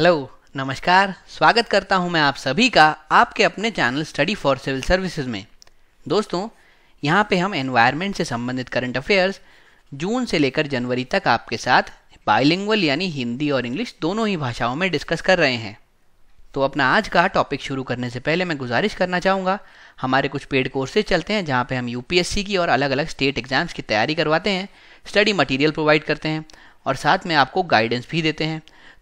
hello नमस्कार स्वागत करता हूं मैं आप सभी का आपके अपने channel study for civil services में दोस्तों यहां पे हम एनवायरनमेंट से संबंधित करंट अफेयर्स जून से लेकर जनवरी तक आपके साथ बाइलिंगुअल यानी हिंदी और इंग्लिश दोनों ही भाषाओं में डिस्कस कर रहे हैं तो अपना आज का टॉपिक शुरू करने से पहले मैं गुजारिश करना चाहूँगा हमारे कुछ पेड कोर्सेज चलते हैं जहाँ पर हम यूपीएससी की और अलग अलग स्टेट एग्जाम्स की तैयारी करवाते हैं स्टडी मटीरियल प्रोवाइड करते हैं और साथ में आपको गाइडेंस भी देते हैं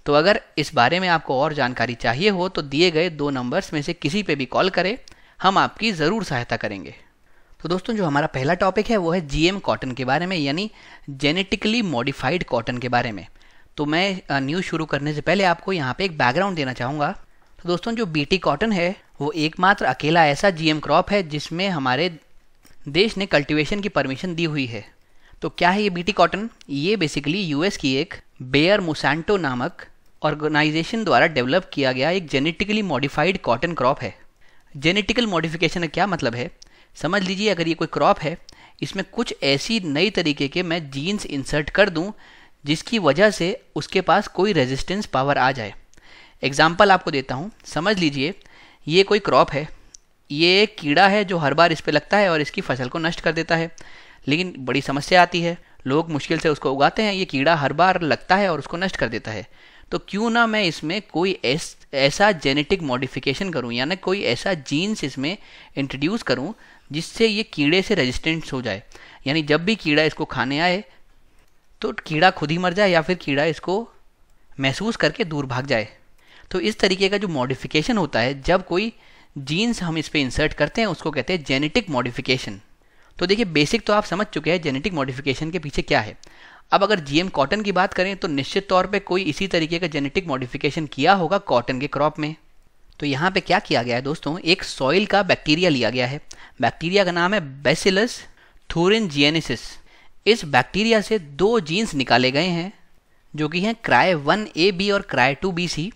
तो अगर इस बारे में आपको और जानकारी चाहिए हो तो दिए गए दो नंबर्स में से किसी पे भी कॉल करें हम आपकी ज़रूर सहायता करेंगे तो दोस्तों जो हमारा पहला टॉपिक है वो है जीएम कॉटन के बारे में यानी जेनेटिकली मॉडिफाइड कॉटन के बारे में तो मैं न्यूज़ शुरू करने से पहले आपको यहाँ पे एक बैकग्राउंड देना चाहूँगा तो दोस्तों जो बीटी कॉटन है वो एकमात्र अकेला ऐसा जीएम क्रॉप है जिसमें हमारे देश ने कल्टीवेशन की परमिशन दी हुई है तो क्या है ये बीटी कॉटन ये बेसिकली यूएस की एक बेयर मुसैंटो नामक ऑर्गेनाइजेशन द्वारा डेवलप किया गया एक जेनेटिकली मॉडिफाइड कॉटन क्रॉप है जेनेटिकल मॉडिफिकेशन का क्या मतलब है समझ लीजिए अगर ये कोई क्रॉप है इसमें कुछ ऐसी नई तरीके के मैं जीन्स इंसर्ट कर दूँ जिसकी वजह से उसके पास कोई रेजिस्टेंस पावर आ जाए एग्ज़ाम्पल आपको देता हूँ समझ लीजिए ये कोई क्रॉप है ये एक कीड़ा है जो हर बार इस पर लगता है और इसकी फसल को नष्ट कर देता है लेकिन बड़ी समस्या आती है लोग मुश्किल से उसको उगाते हैं ये कीड़ा हर बार लगता है और उसको नष्ट कर देता है तो क्यों ना मैं इसमें कोई ऐसा जेनेटिक मॉडिफिकेशन करूं यानी कोई ऐसा जीन्स इसमें इंट्रोड्यूस करूं जिससे ये कीड़े से रेजिस्टेंस हो जाए यानी जब भी कीड़ा इसको खाने आए तो कीड़ा खुद ही मर जाए या फिर कीड़ा इसको महसूस करके दूर भाग जाए तो इस तरीके का जो मॉडिफिकेशन होता है जब कोई जीन्स हम इस पर इंसर्ट करते हैं उसको कहते हैं जेनेटिक मॉडिफिकेशन तो देखिए बेसिक तो आप समझ चुके हैं जेनेटिक मॉडिफिकेशन के पीछे क्या है अब अगर जीएम कॉटन की बात करें तो निश्चित तौर पे कोई इसी तरीके का जेनेटिक मॉडिफिकेशन किया होगा कॉटन के क्रॉप में तो यहाँ पे क्या किया गया है दोस्तों एक सॉइल का बैक्टीरिया लिया गया है बैक्टीरिया का नाम है बेसिलस थोरिन जियनिसिस इस बैक्टीरिया से दो जीन्स निकाले गए हैं जो कि हैं क्राय वन ए बी और क्राय टू बी सी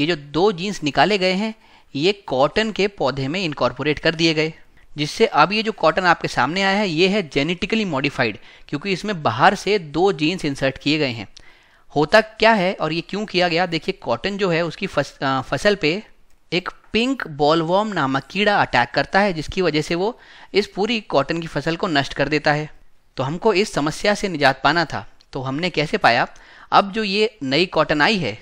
ये जो दो जीन्स निकाले गए हैं ये कॉटन के पौधे में इनकॉर्पोरेट कर दिए गए जिससे अब ये जो कॉटन आपके सामने आया है ये है जेनेटिकली मॉडिफाइड क्योंकि इसमें बाहर से दो जीन्स इंसर्ट किए गए हैं होता क्या है और ये क्यों किया गया देखिए कॉटन जो है उसकी फस, आ, फसल पे एक पिंक बॉलवॉर्म नामक कीड़ा अटैक करता है जिसकी वजह से वो इस पूरी कॉटन की फसल को नष्ट कर देता है तो हमको इस समस्या से निजात पाना था तो हमने कैसे पाया अब जो ये नई कॉटन आई है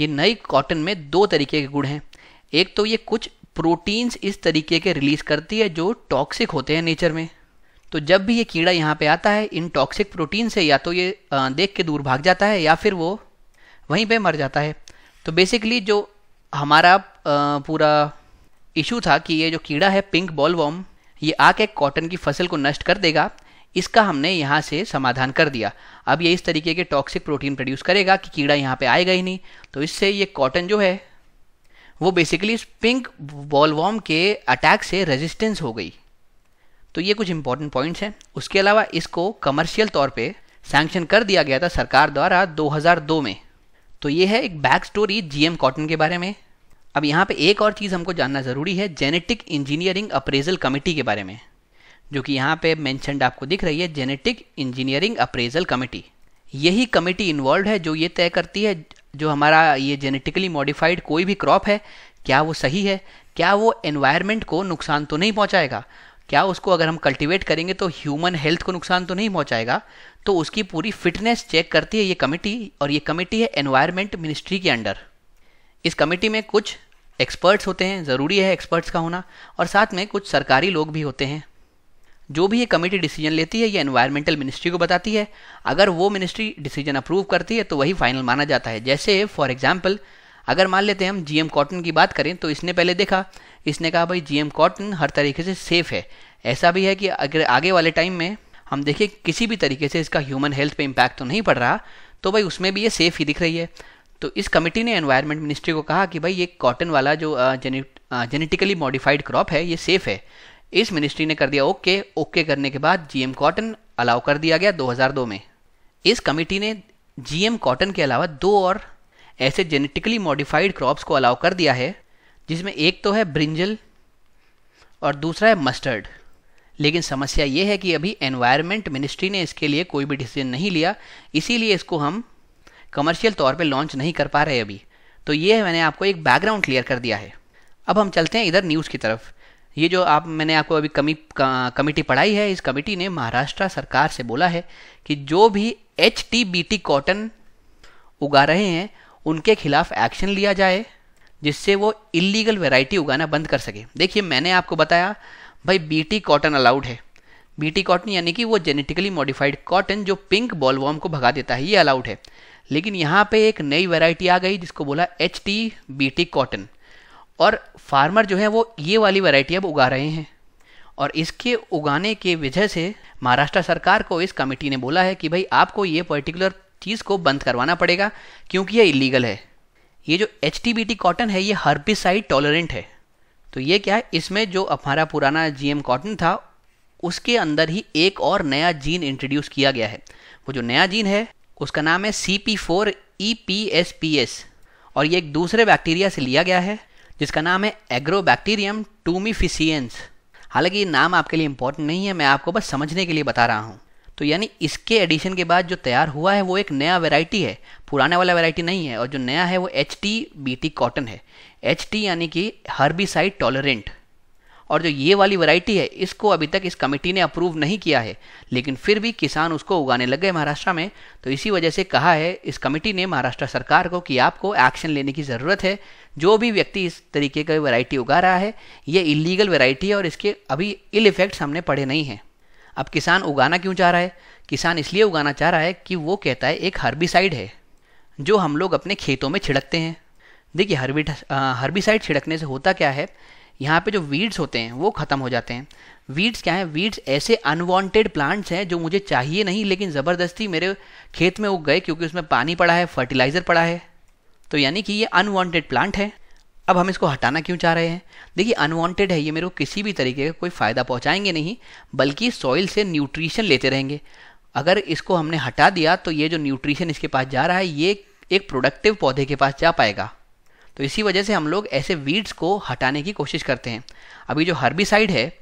ये नई कॉटन में दो तरीके के गुण हैं एक तो ये कुछ प्रोटीन्स इस तरीके के रिलीज करती है जो टॉक्सिक होते हैं नेचर में तो जब भी ये कीड़ा यहाँ पे आता है इन टॉक्सिक प्रोटीन से या तो ये देख के दूर भाग जाता है या फिर वो वहीं पे मर जाता है तो बेसिकली जो हमारा पूरा इशू था कि ये जो कीड़ा है पिंक बॉल वॉम ये आके कॉटन की फसल को नष्ट कर देगा इसका हमने यहाँ से समाधान कर दिया अब ये इस तरीके के टॉक्सिक प्रोटीन प्रोड्यूस करेगा कि कीड़ा यहाँ पे आएगा ही नहीं तो इससे ये कॉटन जो है वो बेसिकली पिंक वॉलवॉम के अटैक से रेजिस्टेंस हो गई तो ये कुछ इंपॉर्टेंट पॉइंट्स हैं उसके अलावा इसको कमर्शियल तौर पे सैंक्शन कर दिया गया था सरकार द्वारा 2002 में तो ये है एक बैक स्टोरी जीएम कॉटन के बारे में अब यहाँ पे एक और चीज़ हमको जानना ज़रूरी है जेनेटिक इंजीनियरिंग अप्रेजल कमेटी के बारे में जो कि यहाँ पे मैंशनड आपको दिख रही है जेनेटिक इंजीनियरिंग अप्रेजल कमेटी यही कमेटी इन्वॉल्व है जो ये तय करती है जो हमारा ये जेनेटिकली मॉडिफाइड कोई भी क्रॉप है क्या वो सही है क्या वो एनवायरनमेंट को नुकसान तो नहीं पहुंचाएगा क्या उसको अगर हम कल्टीवेट करेंगे तो ह्यूमन हेल्थ को नुकसान तो नहीं पहुंचाएगा तो उसकी पूरी फिटनेस चेक करती है ये कमेटी और ये कमेटी है एनवायरनमेंट मिनिस्ट्री के अंडर इस कमेटी में कुछ एक्सपर्ट्स होते हैं ज़रूरी है एक्सपर्ट्स का होना और साथ में कुछ सरकारी लोग भी होते हैं जो भी ये कमेटी डिसीजन लेती है ये एनवायरमेंटल मिनिस्ट्री को बताती है अगर वो मिनिस्ट्री डिसीजन अप्रूव करती है तो वही फाइनल माना जाता है जैसे फॉर एग्जाम्पल अगर मान लेते हैं हम जीएम कॉटन की बात करें तो इसने पहले देखा इसने कहा भाई जीएम कॉटन हर तरीके से सेफ है ऐसा भी है कि अगर आगे वाले टाइम में हम देखें किसी भी तरीके से इसका ह्यूमन हेल्थ पे इम्पैक्ट तो नहीं पड़ रहा तो भाई उसमें भी ये सेफ ही दिख रही है तो इस कमेटी ने एनवायरमेंट मिनिस्ट्री को कहा कि भाई ये कॉटन वाला जो जेनेटिकली मॉडिफाइड क्रॉप है ये सेफ है इस मिनिस्ट्री ने कर दिया ओके ओके करने के बाद जीएम कॉटन अलाउ कर दिया गया 2002 में इस कमेटी ने जीएम कॉटन के अलावा दो और ऐसे जेनेटिकली मॉडिफाइड क्रॉप्स को अलाउ कर दिया है जिसमें एक तो है ब्रिंजल और दूसरा है मस्टर्ड लेकिन समस्या ये है कि अभी एनवायरनमेंट मिनिस्ट्री ने इसके लिए कोई भी डिसीजन नहीं लिया इसीलिए इसको हम कमर्शियल तौर पे लॉन्च नहीं कर पा रहे अभी तो ये मैंने आपको एक बैकग्राउंड क्लियर कर दिया है अब हम चलते हैं इधर न्यूज़ की तरफ ये जो आप मैंने आपको अभी कमी कमेटी पढ़ाई है इस कमेटी ने महाराष्ट्र सरकार से बोला है कि जो भी एच कॉटन उगा रहे हैं उनके खिलाफ एक्शन लिया जाए जिससे वो इलीगल वेराइटी उगाना बंद कर सके देखिए मैंने आपको बताया भाई बीटी कॉटन अलाउड है बीटी कॉटन यानी कि वो जेनेटिकली मॉडिफाइड कॉटन जो पिंक बॉलवॉम को भगा देता है ये अलाउड है लेकिन यहाँ पे एक नई वैरायटी आ गई जिसको बोला H T B T cotton और फार्मर जो है वो ये वाली वैरायटी अब उगा रहे हैं और इसके उगाने के वजह से महाराष्ट्र सरकार को इस कमेटी ने बोला है कि भाई आपको ये पर्टिकुलर चीज़ को बंद करवाना पड़ेगा क्योंकि ये इलीगल है ये जो एच कॉटन है ये हर्बिसाइड टॉलरेंट है तो ये क्या है इसमें जो हमारा पुराना जी कॉटन था उसके अंदर ही एक और नया जीन इंट्रोड्यूस किया गया है वो जो नया जीन है उसका नाम है C P four E P S P S और ये एक दूसरे बैक्टीरिया से लिया गया है जिसका नाम है एग्रोबैक्टीरियम टूमीफिशियंस हालांकि ये नाम आपके लिए इंपॉर्टेंट नहीं है मैं आपको बस समझने के लिए बता रहा हूँ तो यानी इसके एडिशन के बाद जो तैयार हुआ है वो एक नया वेराइटी है पुराने वाला वेराइटी नहीं है और जो नया है वो H T B T cotton है एच टी यानी कि हर्बिसाइड टॉलरेंट और जो ये वाली वैरायटी है इसको अभी तक इस कमेटी ने अप्रूव नहीं किया है लेकिन फिर भी किसान उसको उगाने लग गए महाराष्ट्र में तो इसी वजह से कहा है इस कमेटी ने महाराष्ट्र सरकार को कि आपको एक्शन लेने की ज़रूरत है जो भी व्यक्ति इस तरीके का वैरायटी उगा रहा है ये इलीगल वैरायटी है और इसके अभी इल इफ़ेक्ट्स हमने पड़े नहीं हैं अब किसान उगाना क्यों चाह रहा है किसान इसलिए उगाना चाह रहा है कि वो कहता है एक हर्बिसाइड है जो हम लोग अपने खेतों में छिड़कते हैं देखिए हर्बिट हर्बिसाइड छिड़कने से होता क्या है यहाँ पे जो वीड्स होते हैं वो ख़त्म हो जाते हैं वीड्स क्या है वीड्स ऐसे अनवांटेड प्लांट्स हैं जो मुझे चाहिए नहीं लेकिन ज़बरदस्ती मेरे खेत में उग गए क्योंकि उसमें पानी पड़ा है फर्टिलाइज़र पड़ा है तो यानी कि ये अनवांटेड प्लांट है अब हम इसको हटाना क्यों चाह रहे हैं देखिए अनवांटेड है ये मेरे को किसी भी तरीके का कोई फ़ायदा पहुँचाएंगे नहीं बल्कि सॉइल से न्यूट्रिशन लेते रहेंगे अगर इसको हमने हटा दिया तो ये जो न्यूट्रिशन इसके पास जा रहा है ये एक प्रोडक्टिव पौधे के पास जा पाएगा तो इसी वजह से हम लोग ऐसे वीड्स को हटाने की कोशिश करते हैं अभी जो हर्बिसाइड है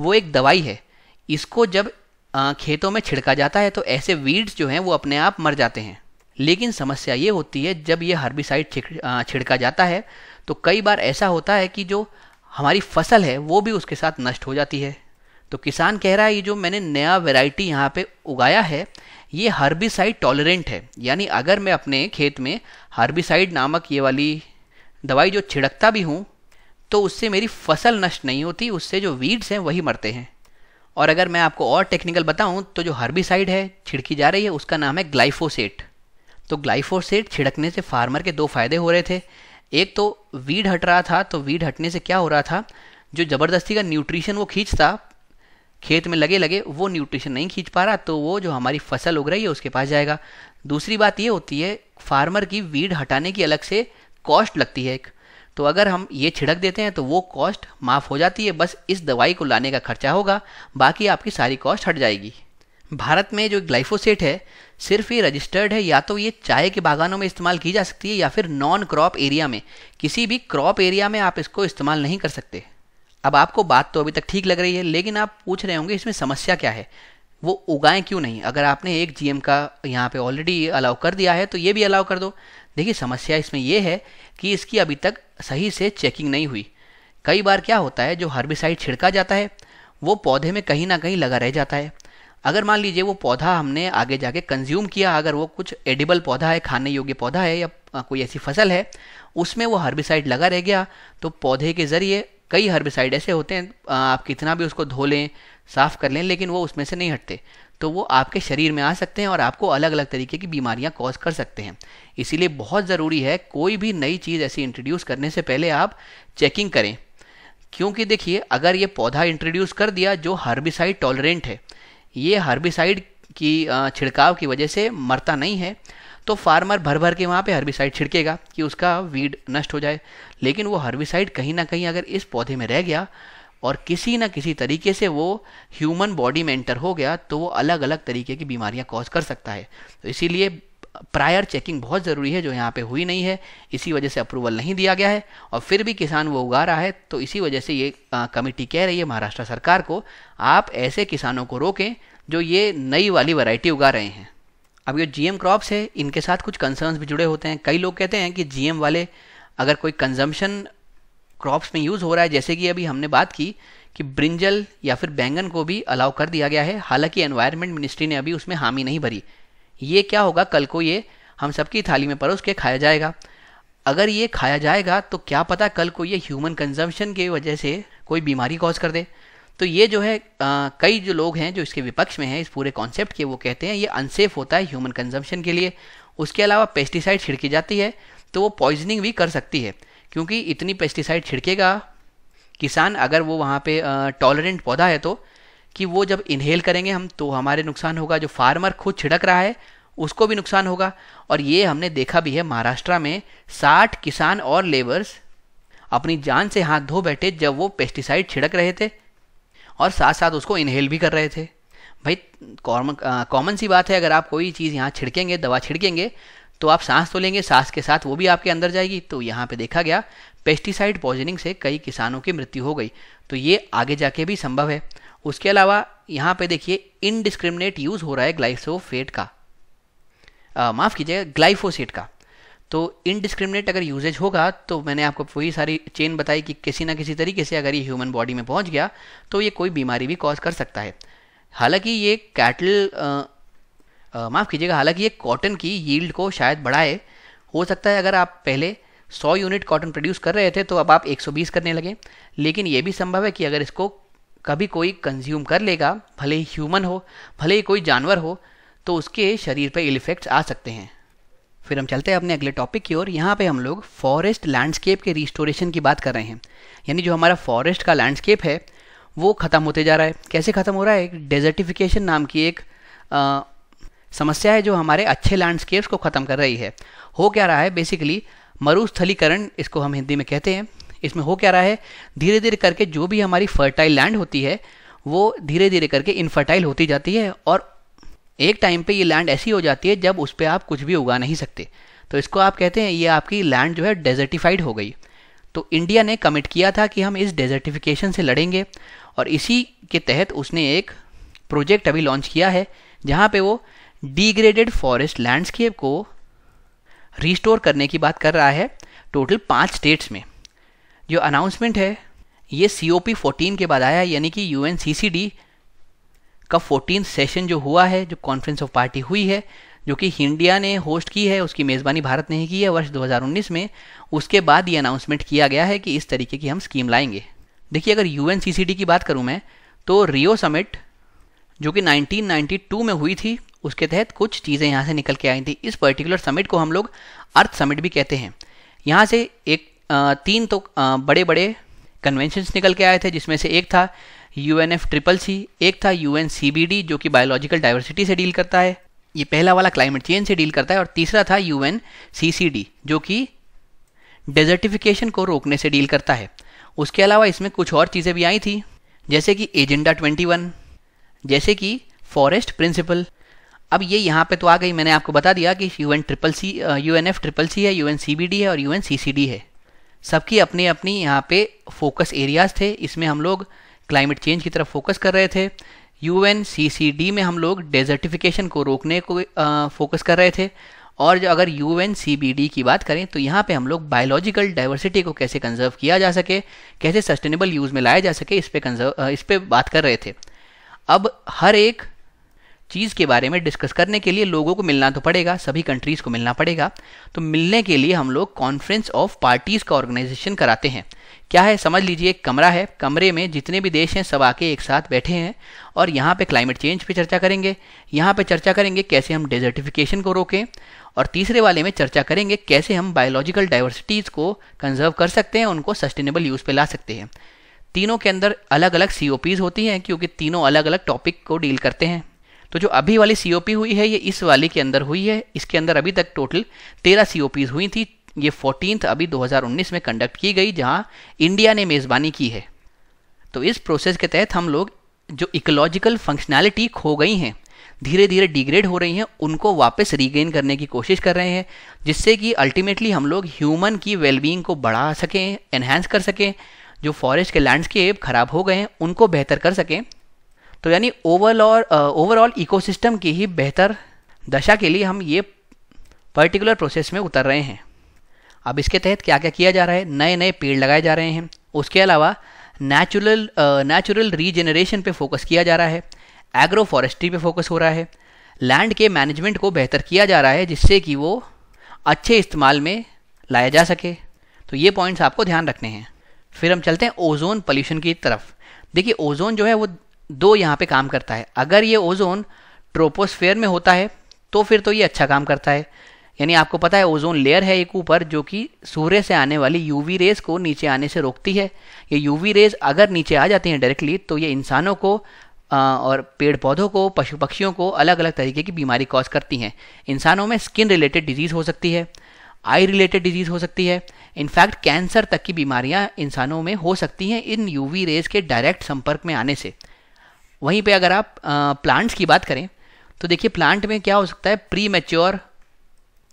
वो एक दवाई है इसको जब खेतों में छिड़का जाता है तो ऐसे वीड्स जो हैं वो अपने आप मर जाते हैं लेकिन समस्या ये होती है जब ये हर्बिसाइड छिड़का जाता है तो कई बार ऐसा होता है कि जो हमारी फसल है वो भी उसके साथ नष्ट हो जाती है तो किसान कह रहा है ये जो मैंने नया वेराइटी यहाँ पे उगाया है ये हर्बिसाइड टॉलरेंट है यानी अगर मैं अपने खेत में हर्बिसाइड नामक ये वाली दवाई जो छिड़कता भी हूँ तो उससे मेरी फसल नष्ट नहीं होती उससे जो वीड्स हैं वही मरते हैं और अगर मैं आपको और टेक्निकल बताऊं तो जो हर्बिसाइड है छिड़की जा रही है उसका नाम है ग्लाइफोसेट तो ग्लाइफोसेट छिड़कने से फार्मर के दो फायदे हो रहे थे एक तो वीड हट रहा था तो वीड हटने से क्या हो रहा था जो ज़बरदस्ती का न्यूट्रिशन वो खींचता खेत में लगे लगे वो न्यूट्रिशन नहीं खींच पा रहा तो वो जो हमारी फसल उग रही है उसके पास जाएगा दूसरी बात ये होती है फार्मर की वीड हटाने की अलग से कॉस्ट लगती है एक तो अगर हम ये छिड़क देते हैं तो वो कॉस्ट माफ़ हो जाती है बस इस दवाई को लाने का खर्चा होगा बाकी आपकी सारी कॉस्ट हट जाएगी भारत में जो ग्लाइफोसेट है सिर्फ ये रजिस्टर्ड है या तो ये चाय के बागानों में इस्तेमाल की जा सकती है या फिर नॉन क्रॉप एरिया में किसी भी क्रॉप एरिया में आप इसको इस्तेमाल नहीं कर सकते अब आपको बात तो अभी तक ठीक लग रही है लेकिन आप पूछ रहे होंगे इसमें समस्या क्या है वो उगाएं क्यों नहीं अगर आपने एक जी का यहाँ पे ऑलरेडी अलाउ कर दिया है तो ये भी अलाउ कर दो देखिए समस्या इसमें यह है कि इसकी अभी तक सही से चेकिंग नहीं हुई कई बार क्या होता है जो हर्बिसाइड छिड़का जाता है वो पौधे में कहीं ना कहीं लगा रह जाता है अगर मान लीजिए वो पौधा हमने आगे जाके कंज्यूम किया अगर वो कुछ एडिबल पौधा है खाने योग्य पौधा है या कोई ऐसी फसल है उसमें वो हर्बिसाइड लगा रह गया तो पौधे के ज़रिए कई हर्बिसाइड ऐसे होते हैं आप कितना भी उसको धो लें साफ़ कर लें लेकिन वो उसमें से नहीं हटते तो वो आपके शरीर में आ सकते हैं और आपको अलग अलग तरीके की बीमारियां कॉज कर सकते हैं इसीलिए बहुत ज़रूरी है कोई भी नई चीज़ ऐसी इंट्रोड्यूस करने से पहले आप चेकिंग करें क्योंकि देखिए अगर ये पौधा इंट्रोड्यूस कर दिया जो हर्बिसाइड टॉलरेंट है ये हर्बिसाइड की छिड़काव की वजह से मरता नहीं है तो फार्मर भर भर के वहाँ पे हर्बिसाइड छिड़केगा कि उसका वीड नष्ट हो जाए लेकिन वो हर्बिसाइड कहीं ना कहीं अगर इस पौधे में रह गया और किसी ना किसी तरीके से वो ह्यूमन बॉडी में एंटर हो गया तो वो अलग अलग तरीके की बीमारियाँ कॉज कर सकता है तो इसीलिए प्रायर चेकिंग बहुत ज़रूरी है जो यहाँ पे हुई नहीं है इसी वजह से अप्रूवल नहीं दिया गया है और फिर भी किसान वो उगा रहा है तो इसी वजह से ये आ, कमेटी कह रही है महाराष्ट्र सरकार को आप ऐसे किसानों को रोकें जो ये नई वाली वैरायटी उगा रहे हैं अब ये जीएम क्रॉप्स है इनके साथ कुछ कंसर्न्स भी जुड़े होते हैं कई लोग कहते हैं कि जीएम वाले अगर कोई कंजम्पशन क्रॉप्स में यूज़ हो रहा है जैसे कि अभी हमने बात की कि ब्रिंजल या फिर बैंगन को भी अलाउ कर दिया गया है हालांकि एनवायरमेंट मिनिस्ट्री ने अभी उसमें हामी नहीं भरी ये क्या होगा कल को ये हम सबकी थाली में परोस के खाया जाएगा अगर ये खाया जाएगा तो क्या पता कल को ये ह्यूमन कंजम्पशन की वजह से कोई बीमारी कॉज कर दे तो ये जो है आ, कई जो लोग हैं जो इसके विपक्ष में हैं इस पूरे कॉन्सेप्ट के वो कहते हैं ये अनसेफ होता है ह्यूमन कंजम्पशन के लिए उसके अलावा पेस्टिसाइड छिड़की जाती है तो वो पॉइजनिंग भी कर सकती है क्योंकि इतनी पेस्टिसाइड छिड़केगा किसान अगर वो वहाँ पे टॉलरेंट पौधा है तो कि वो जब इन्हेल करेंगे हम तो हमारे नुकसान होगा जो फार्मर खुद छिड़क रहा है उसको भी नुकसान होगा और ये हमने देखा भी है महाराष्ट्र में साठ किसान और लेबर्स अपनी जान से हाथ धो बैठे जब वो पेस्टिसाइड छिड़क रहे थे और साथ साथ उसको इनहेल भी कर रहे थे भाई कॉमन सी बात है अगर आप कोई चीज़ यहाँ छिड़केंगे दवा छिड़केंगे तो आप सांस तो लेंगे सांस के साथ वो भी आपके अंदर जाएगी तो यहाँ पे देखा गया पेस्टिसाइड पॉइजनिंग से कई किसानों की मृत्यु हो गई तो ये आगे जाके भी संभव है उसके अलावा यहाँ पे देखिए इनडिस्क्रिमिनेट यूज़ हो रहा है ग्लाइसोफेट का माफ़ कीजिएगा ग्लाइफोसेट का तो इनडिस्क्रिमिनेट अगर यूजेज होगा तो मैंने आपको वही सारी चेन बताई कि किसी ना किसी तरीके से अगर ये ह्यूमन बॉडी में पहुंच गया तो ये कोई बीमारी भी कॉज कर सकता है हालांकि ये कैटल माफ़ कीजिएगा हालांकि ये कॉटन की यील्ड को शायद बढ़ाए हो सकता है अगर आप पहले 100 यूनिट कॉटन प्रोड्यूस कर रहे थे तो अब आप 120 करने लगे लेकिन ये भी संभव है कि अगर इसको कभी कोई कंज्यूम कर लेगा भले ही ह्यूमन हो भले ही कोई जानवर हो तो उसके शरीर पर इफेक्ट्स आ सकते हैं फिर हम चलते हैं अपने अगले टॉपिक की ओर यहाँ पे हम लोग फॉरेस्ट लैंडस्केप के रिस्टोरेशन की बात कर रहे हैं यानी जो हमारा फॉरेस्ट का लैंडस्केप है वो ख़त्म होते जा रहा है कैसे ख़त्म हो रहा है एक डेजर्टिफिकेशन नाम की एक आ, समस्या है जो हमारे अच्छे लैंडस्केप्स को ख़त्म कर रही है हो क्या रहा है बेसिकली मरुस्थलीकरण इसको हम हिंदी में कहते हैं इसमें हो क्या रहा है धीरे धीरे करके जो भी हमारी फर्टाइल लैंड होती है वो धीरे धीरे करके इनफर्टाइल होती जाती है और एक टाइम पे ये लैंड ऐसी हो जाती है जब उस पर आप कुछ भी उगा नहीं सकते तो इसको आप कहते हैं ये आपकी लैंड जो है डेजर्टिफाइड हो गई तो इंडिया ने कमिट किया था कि हम इस डेजर्टिफिकेशन से लड़ेंगे और इसी के तहत उसने एक प्रोजेक्ट अभी लॉन्च किया है जहाँ पे वो डिग्रेडेड फॉरेस्ट लैंडस्केप को रिस्टोर करने की बात कर रहा है टोटल पाँच स्टेट्स में जो अनाउंसमेंट है ये सी ओ पी फोर्टीन के बाद आया यानी कि U N C C D का फोर्टीन सेशन जो हुआ है जो कॉन्फ्रेंस ऑफ पार्टी हुई है जो कि इंडिया ने होस्ट की है उसकी मेज़बानी भारत ने ही की है वर्ष 2019 में उसके बाद ये अनाउंसमेंट किया गया है कि इस तरीके की हम स्कीम लाएंगे देखिए अगर यू की बात करूँ मैं तो रियो समिट जो कि 1992 में हुई थी उसके तहत कुछ चीज़ें यहाँ से निकल के आई थी इस पर्टिकुलर समिट को हम लोग अर्थ समिट भी कहते हैं यहाँ से एक तीन तो बड़े बड़े कन्वेंशंस निकल के आए थे जिसमें से एक था U N F triple C एक था U N C B D जो कि बायोलॉजिकल डाइवर्सिटी से डील करता है ये पहला वाला क्लाइमेट चेंज से डील करता है और तीसरा था U N C C D जो कि डेजर्टिफिकेशन को रोकने से डील करता है उसके अलावा इसमें कुछ और चीज़ें भी आई थी जैसे कि एजेंडा ट्वेंटी वन जैसे कि फॉरेस्ट प्रिंसिपल अब ये यहाँ पे तो आ गई मैंने आपको बता दिया कि U N triple C U N F triple C है U N C B D है और U N C C D है सबकी अपनी अपनी यहाँ पे फोकस एरियाज थे इसमें हम लोग क्लाइमेट चेंज की तरफ फोकस कर रहे थे यू में हम लोग डेजर्टिफिकेशन को रोकने को फोकस कर रहे थे और जो अगर यू की बात करें तो यहाँ पे हम लोग बायोलॉजिकल डाइवर्सिटी को कैसे कंजर्व किया जा सके कैसे सस्टेनेबल यूज़ में लाया जा सके इस पर कंजर्व इस पर बात कर रहे थे अब हर एक चीज़ के बारे में डिस्कस करने के लिए लोगों को मिलना तो पड़ेगा सभी कंट्रीज़ को मिलना पड़ेगा तो मिलने के लिए हम लोग कॉन्फ्रेंस ऑफ पार्टीज़ का ऑर्गेनाइजेशन कराते हैं क्या है समझ लीजिए एक कमरा है कमरे में जितने भी देश हैं सब आके एक साथ बैठे हैं और यहाँ पे क्लाइमेट चेंज पे चर्चा करेंगे यहाँ पे चर्चा करेंगे कैसे हम डेजर्टिफिकेशन को रोकें और तीसरे वाले में चर्चा करेंगे कैसे हम बायोलॉजिकल डाइवर्सिटीज़ को कंजर्व कर सकते हैं उनको सस्टेनेबल यूज़ पर ला सकते हैं तीनों के अंदर अलग अलग सी होती हैं क्योंकि तीनों अलग अलग टॉपिक को डील करते हैं तो जो अभी वाली सी हुई है ये इस वाले के अंदर हुई है इसके अंदर अभी तक टोटल तेरह सी हुई थी ये फोर्टीन अभी 2019 में कंडक्ट की गई जहाँ इंडिया ने मेज़बानी की है तो इस प्रोसेस के तहत हम लोग जो इकोलॉजिकल फंक्शनैलिटी खो गई हैं धीरे धीरे डिग्रेड हो रही हैं उनको वापस रीगेन करने की कोशिश कर रहे हैं जिससे कि अल्टीमेटली हम लोग ह्यूमन की वेलबींग को बढ़ा सकें एनहेंस कर सकें जो फॉरेस्ट के लैंडस्केप ख़राब हो गए हैं उनको बेहतर कर सकें तो यानी ओवरऑल ओवरऑल इकोसिस्टम की ही बेहतर दशा के लिए हम ये पर्टिकुलर प्रोसेस में उतर रहे हैं अब इसके तहत क्या क्या किया जा रहा है नए नए पेड़ लगाए जा रहे हैं उसके अलावा नेचुरल नेचुरल रीजेनरेशन पे फोकस किया जा रहा है एग्रो फॉरेस्ट्री पे फोकस हो रहा है लैंड के मैनेजमेंट को बेहतर किया जा रहा है जिससे कि वो अच्छे इस्तेमाल में लाया जा सके तो ये पॉइंट्स आपको ध्यान रखने हैं फिर हम चलते हैं ओजोन पोल्यूशन की तरफ देखिए ओजोन जो है वो दो यहाँ पे काम करता है अगर ये ओजोन ट्रोपोस्फेयर में होता है तो फिर तो ये अच्छा काम करता है यानी आपको पता है ओजोन लेयर है एक ऊपर जो कि सूर्य से आने वाली यूवी रेज को नीचे आने से रोकती है ये यूवी रेज अगर नीचे आ जाती हैं डायरेक्टली तो ये इंसानों को और पेड़ पौधों को पशु पक्षियों को अलग अलग तरीके की बीमारी कॉज करती हैं इंसानों में स्किन रिलेटेड डिजीज़ हो सकती है आई रिलेटेड डिजीज़ हो सकती है इनफैक्ट कैंसर तक की बीमारियाँ इंसानों में हो सकती हैं इन यूवी रेज के डायरेक्ट संपर्क में आने से वहीं पे अगर आप प्लांट्स की बात करें तो देखिए प्लांट में क्या हो सकता है प्री मेच्योर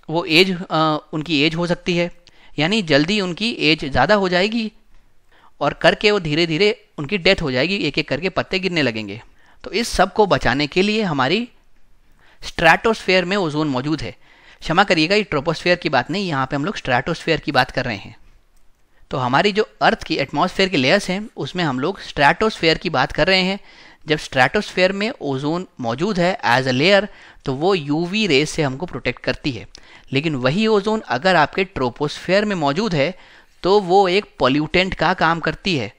वो एज आ, उनकी एज हो सकती है यानी जल्दी उनकी एज ज़्यादा हो जाएगी और करके वो धीरे धीरे उनकी डेथ हो जाएगी एक एक करके पत्ते गिरने लगेंगे तो इस सब को बचाने के लिए हमारी स्ट्रैटोस्फेयर में ओजोन मौजूद है क्षमा करिएगा ये ट्रोपोस्फेयर की बात नहीं यहाँ पे हम लोग स्ट्रैटोस्फेयर की बात कर रहे हैं तो हमारी जो अर्थ की एटमोसफेयर की लेयर्स हैं उसमें हम लोग स्ट्रैटोस्फेयर की बात कर रहे हैं जब स्ट्रैटोस्फेयर में ओजोन मौजूद है एज अ लेयर तो वो यूवी रेज से हमको प्रोटेक्ट करती है लेकिन वही ओजोन अगर आपके ट्रोपोस्फेयर में मौजूद है तो वो एक पॉल्यूटेंट का काम करती है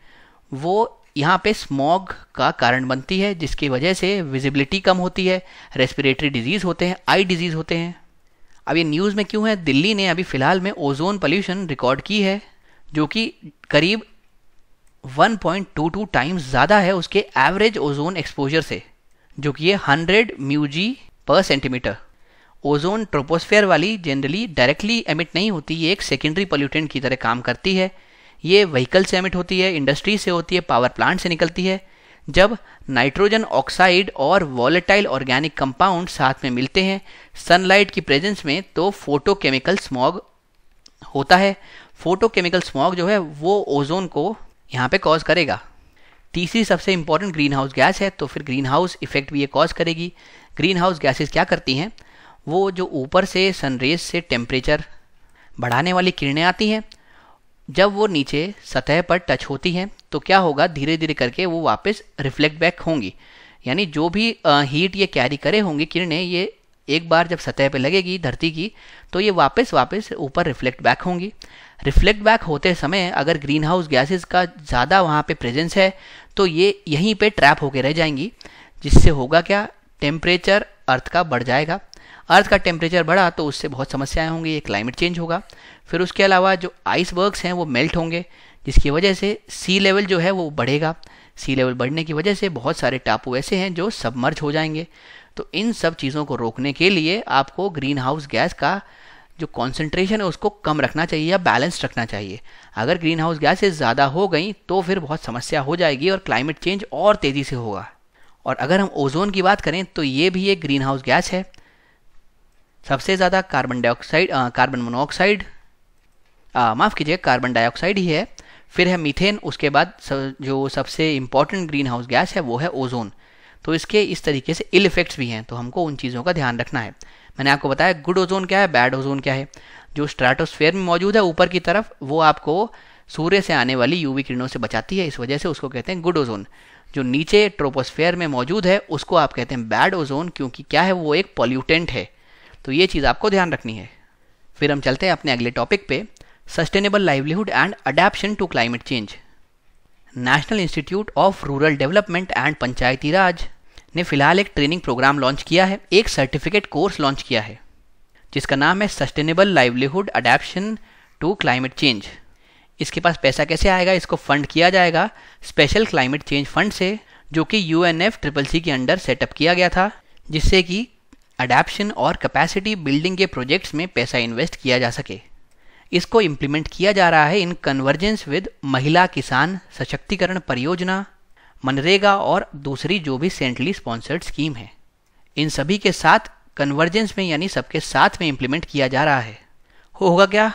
वो यहाँ पे स्मॉग का कारण बनती है जिसकी वजह से विजिबिलिटी कम होती है रेस्पिरेटरी डिजीज़ होते हैं आई डिजीज़ होते हैं अब ये न्यूज़ में क्यों है दिल्ली ने अभी फ़िलहाल में ओजोन पोल्यूशन रिकॉर्ड की है जो कि करीब 1.22 टाइम्स ज़्यादा है उसके एवरेज ओजोन एक्सपोजर से जो कि ये 100 म्यूजी पर सेंटीमीटर ओजोन ट्रोपोस्फेयर वाली जनरली डायरेक्टली एमिट नहीं होती ये एक सेकेंडरी पोल्यूटेंट की तरह काम करती है ये व्हीकल से एमिट होती है इंडस्ट्री से होती है पावर प्लांट से निकलती है जब नाइट्रोजन ऑक्साइड और वॉलेटाइल ऑर्गेनिक कंपाउंड साथ में मिलते हैं सनलाइट की प्रेजेंस में तो फोटोकेमिकल स्मॉग होता है फोटोकेमिकल स्मॉग जो है वो ओजोन को यहाँ पे कॉज करेगा तीसरी सबसे इंपॉर्टेंट ग्रीन हाउस गैस है तो फिर ग्रीन हाउस इफेक्ट भी ये कॉज करेगी ग्रीन हाउस गैसेज क्या करती हैं वो जो ऊपर से सनरेज से टेम्परेचर बढ़ाने वाली किरणें आती हैं जब वो नीचे सतह पर टच होती हैं तो क्या होगा धीरे धीरे करके वो वापस रिफ्लेक्ट बैक होंगी यानी जो भी हीट ये कैरी करे होंगी किरणें ये एक बार जब सतह पे लगेगी धरती की तो ये वापस वापस ऊपर रिफ्लेक्ट बैक होंगी रिफ्लेक्ट बैक होते समय अगर ग्रीन हाउस गैसेज का ज़्यादा वहाँ पे प्रेजेंस है तो ये यहीं पे ट्रैप होकर रह जाएंगी जिससे होगा क्या टेम्परेचर अर्थ का बढ़ जाएगा अर्थ का टेम्परेचर बढ़ा तो उससे बहुत समस्याएं होंगी ये क्लाइमेट चेंज होगा फिर उसके अलावा जो आइसबर्ग्स हैं वो मेल्ट होंगे जिसकी वजह से सी लेवल जो है वो बढ़ेगा सी लेवल बढ़ने की वजह से बहुत सारे टापू ऐसे हैं जो सबमर्ज हो जाएंगे तो इन सब चीज़ों को रोकने के लिए आपको ग्रीन हाउस गैस का जो कॉन्सेंट्रेशन है उसको कम रखना चाहिए या बैलेंस रखना चाहिए अगर ग्रीन हाउस गैसेज ज़्यादा हो गई तो फिर बहुत समस्या हो जाएगी और क्लाइमेट चेंज और तेज़ी से होगा और अगर हम ओजोन की बात करें तो ये भी एक ग्रीन हाउस गैस है सबसे ज़्यादा कार्बन डाइऑक्साइड कार्बन मोनोऑक्साइड माफ़ कीजिए कार्बन डाइऑक्साइड ही है फिर है मीथेन उसके बाद सब, जो सबसे इम्पॉर्टेंट ग्रीन हाउस गैस है वो है ओजोन तो इसके इस तरीके से इल इफेक्ट्स भी हैं तो हमको उन चीज़ों का ध्यान रखना है मैंने आपको बताया गुड ओजोन क्या है बैड ओजोन क्या है जो स्ट्राटोस्फेयर में मौजूद है ऊपर की तरफ वो आपको सूर्य से आने वाली यूवी किरणों से बचाती है इस वजह से उसको कहते हैं गुड ओजोन जो नीचे ट्रोपोस्फेयर में मौजूद है उसको आप कहते हैं बैड ओजोन क्योंकि क्या है वो एक पॉल्यूटेंट है तो ये चीज़ आपको ध्यान रखनी है फिर हम चलते हैं अपने अगले टॉपिक पे sustainable livelihood and adaptation to climate change National Institute of Rural Development and Panchayati Raj ने फिलहाल एक ट्रेनिंग प्रोग्राम लॉन्च किया है एक सर्टिफिकेट कोर्स लॉन्च किया है जिसका नाम है sustainable livelihood adaptation to climate change इसके पास पैसा कैसे आएगा इसको फंड किया जाएगा स्पेशल क्लाइमेट चेंज फंड से जो कि U N F triple C के अंडर सेटअप किया गया था जिससे कि अडेप्शन और कैपेसिटी बिल्डिंग के प्रोजेक्ट्स में पैसा इन्वेस्ट किया जा सके इसको इम्प्लीमेंट किया जा रहा है इन कन्वर्जेंस विद महिला किसान सशक्तिकरण परियोजना मनरेगा और दूसरी जो भी सेंट्रली स्पॉन्सर्ड स्कीम है इन सभी के साथ कन्वर्जेंस में यानी सबके साथ में इम्प्लीमेंट किया जा रहा है हो होगा क्या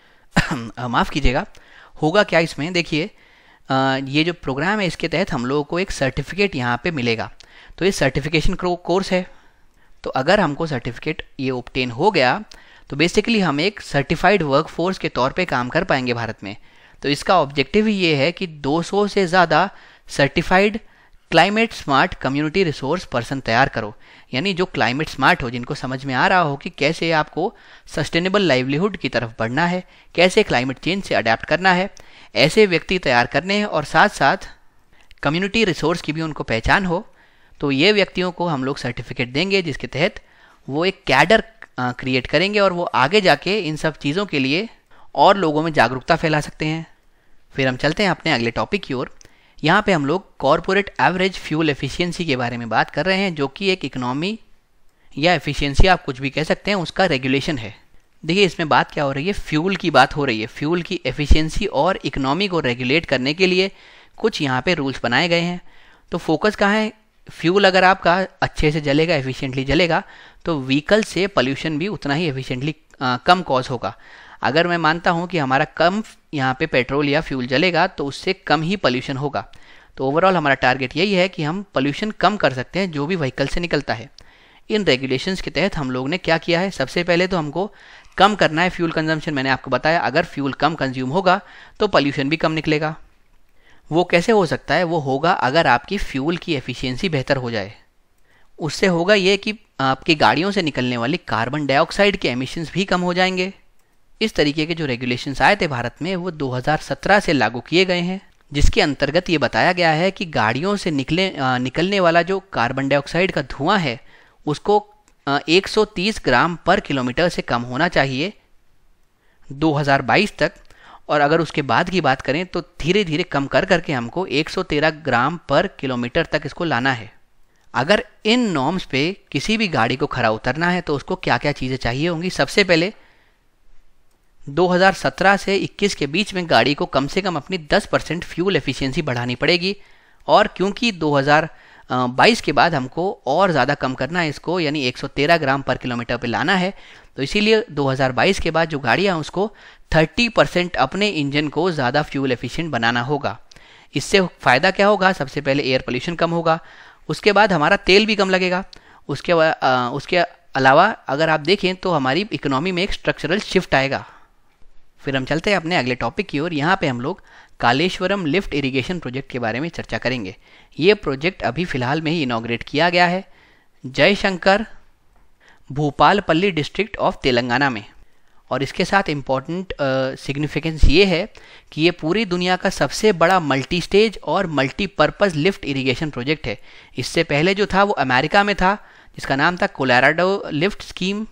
माफ़ कीजिएगा होगा क्या इसमें देखिए ये जो प्रोग्राम है इसके तहत हम लोगों को एक सर्टिफिकेट यहाँ पे मिलेगा तो ये सर्टिफिकेशन कोर्स है तो अगर हमको सर्टिफिकेट ये ओप्टेन हो गया तो बेसिकली हम एक सर्टिफाइड वर्कफोर्स के तौर पे काम कर पाएंगे भारत में तो इसका ऑब्जेक्टिव ये है कि 200 से ज़्यादा certified climate smart community resource person तैयार करो यानी जो क्लाइमेट स्मार्ट हो जिनको समझ में आ रहा हो कि कैसे आपको सस्टेनेबल लाइवलीहुड की तरफ बढ़ना है कैसे क्लाइमेट चेंज से अडेप्ट करना है ऐसे व्यक्ति तैयार करने हैं और साथ साथ कम्युनिटी रिसोर्स की भी उनको पहचान हो तो ये व्यक्तियों को हम लोग सर्टिफिकेट देंगे जिसके तहत वो एक कैडर क्रिएट करेंगे और वो आगे जाके इन सब चीज़ों के लिए और लोगों में जागरूकता फैला सकते हैं फिर हम चलते हैं अपने अगले टॉपिक की ओर यहाँ पे हम लोग कॉरपोरेट एवरेज फ्यूल एफिशिएंसी के बारे में बात कर रहे हैं जो कि एक इकोनॉमी या एफिशिएंसी आप कुछ भी कह सकते हैं उसका रेगुलेशन है देखिए इसमें बात क्या हो रही है फ्यूल की बात हो रही है फ्यूल की एफिशिएंसी और इकोनॉमी को रेगुलेट करने के लिए कुछ यहाँ पे रूल्स बनाए गए हैं तो फोकस कहाँ है फ्यूल अगर आपका अच्छे से जलेगा एफिशिएंटली जलेगा तो व्हीकल से पोल्यूशन भी उतना ही एफिशिएंटली कम कॉज होगा अगर मैं मानता हूँ कि हमारा कम यहाँ पे पेट्रोल या फ्यूल जलेगा तो उससे कम ही पोल्यूशन होगा तो ओवरऑल हमारा टारगेट यही है कि हम पोल्यूशन कम कर सकते हैं जो भी व्हीकल से निकलता है इन रेगुलेशंस के तहत हम लोग ने क्या किया है सबसे पहले तो हमको कम करना है फ्यूल कंजम्पशन मैंने आपको बताया अगर फ्यूल कम कंज्यूम होगा तो पॉल्यूशन भी कम निकलेगा वो कैसे हो सकता है वो होगा अगर आपकी फ्यूल की एफिशिएंसी बेहतर हो जाए उससे होगा ये कि आपकी गाड़ियों से निकलने वाली कार्बन डाइऑक्साइड के एमिशंस भी कम हो जाएंगे इस तरीके के जो रेगुलेशंस आए थे भारत में वो 2017 से लागू किए गए हैं जिसके अंतर्गत ये बताया गया है कि गाड़ियों से निकले आ, निकलने वाला जो कार्बन डाइऑक्साइड का धुआं है उसको आ, 130 ग्राम पर किलोमीटर से कम होना चाहिए 2022 तक और अगर उसके बाद की बात करें तो धीरे धीरे कम कर करके हमको 113 ग्राम पर किलोमीटर तक इसको लाना है अगर इन नॉर्म्स पे किसी भी गाड़ी को खरा उतरना है तो उसको क्या क्या चीज़ें चाहिए होंगी सबसे पहले 2017 से 21 के बीच में गाड़ी को कम से कम अपनी 10 परसेंट फ्यूल एफिशिएंसी बढ़ानी पड़ेगी और क्योंकि 2022 के बाद हमको और ज़्यादा कम करना है इसको यानी 113 ग्राम पर किलोमीटर पे लाना है तो इसीलिए 2022 के बाद जो गाड़ियाँ उसको थर्टी परसेंट अपने इंजन को ज़्यादा फ्यूल एफिशिएंट बनाना होगा इससे फ़ायदा क्या होगा सबसे पहले एयर पोल्यूशन कम होगा उसके बाद हमारा तेल भी कम लगेगा उसके आ, उसके अलावा अगर आप देखें तो हमारी इकोनॉमी में एक स्ट्रक्चरल शिफ्ट आएगा फिर हम चलते हैं अपने अगले टॉपिक की ओर यहाँ पे हम लोग कालेश्वरम लिफ्ट इरिगेशन प्रोजेक्ट के बारे में चर्चा करेंगे ये प्रोजेक्ट अभी फ़िलहाल में ही इनाग्रेट किया गया है जयशंकर भोपालपल्ली डिस्ट्रिक्ट ऑफ तेलंगाना में और इसके साथ इम्पॉर्टेंट सिग्निफिकेंस ये है कि ये पूरी दुनिया का सबसे बड़ा मल्टी स्टेज और मल्टीपर्पज़ लिफ्ट इरीगेशन प्रोजेक्ट है इससे पहले जो था वो अमेरिका में था जिसका नाम था कोलाराडो लिफ्ट स्कीम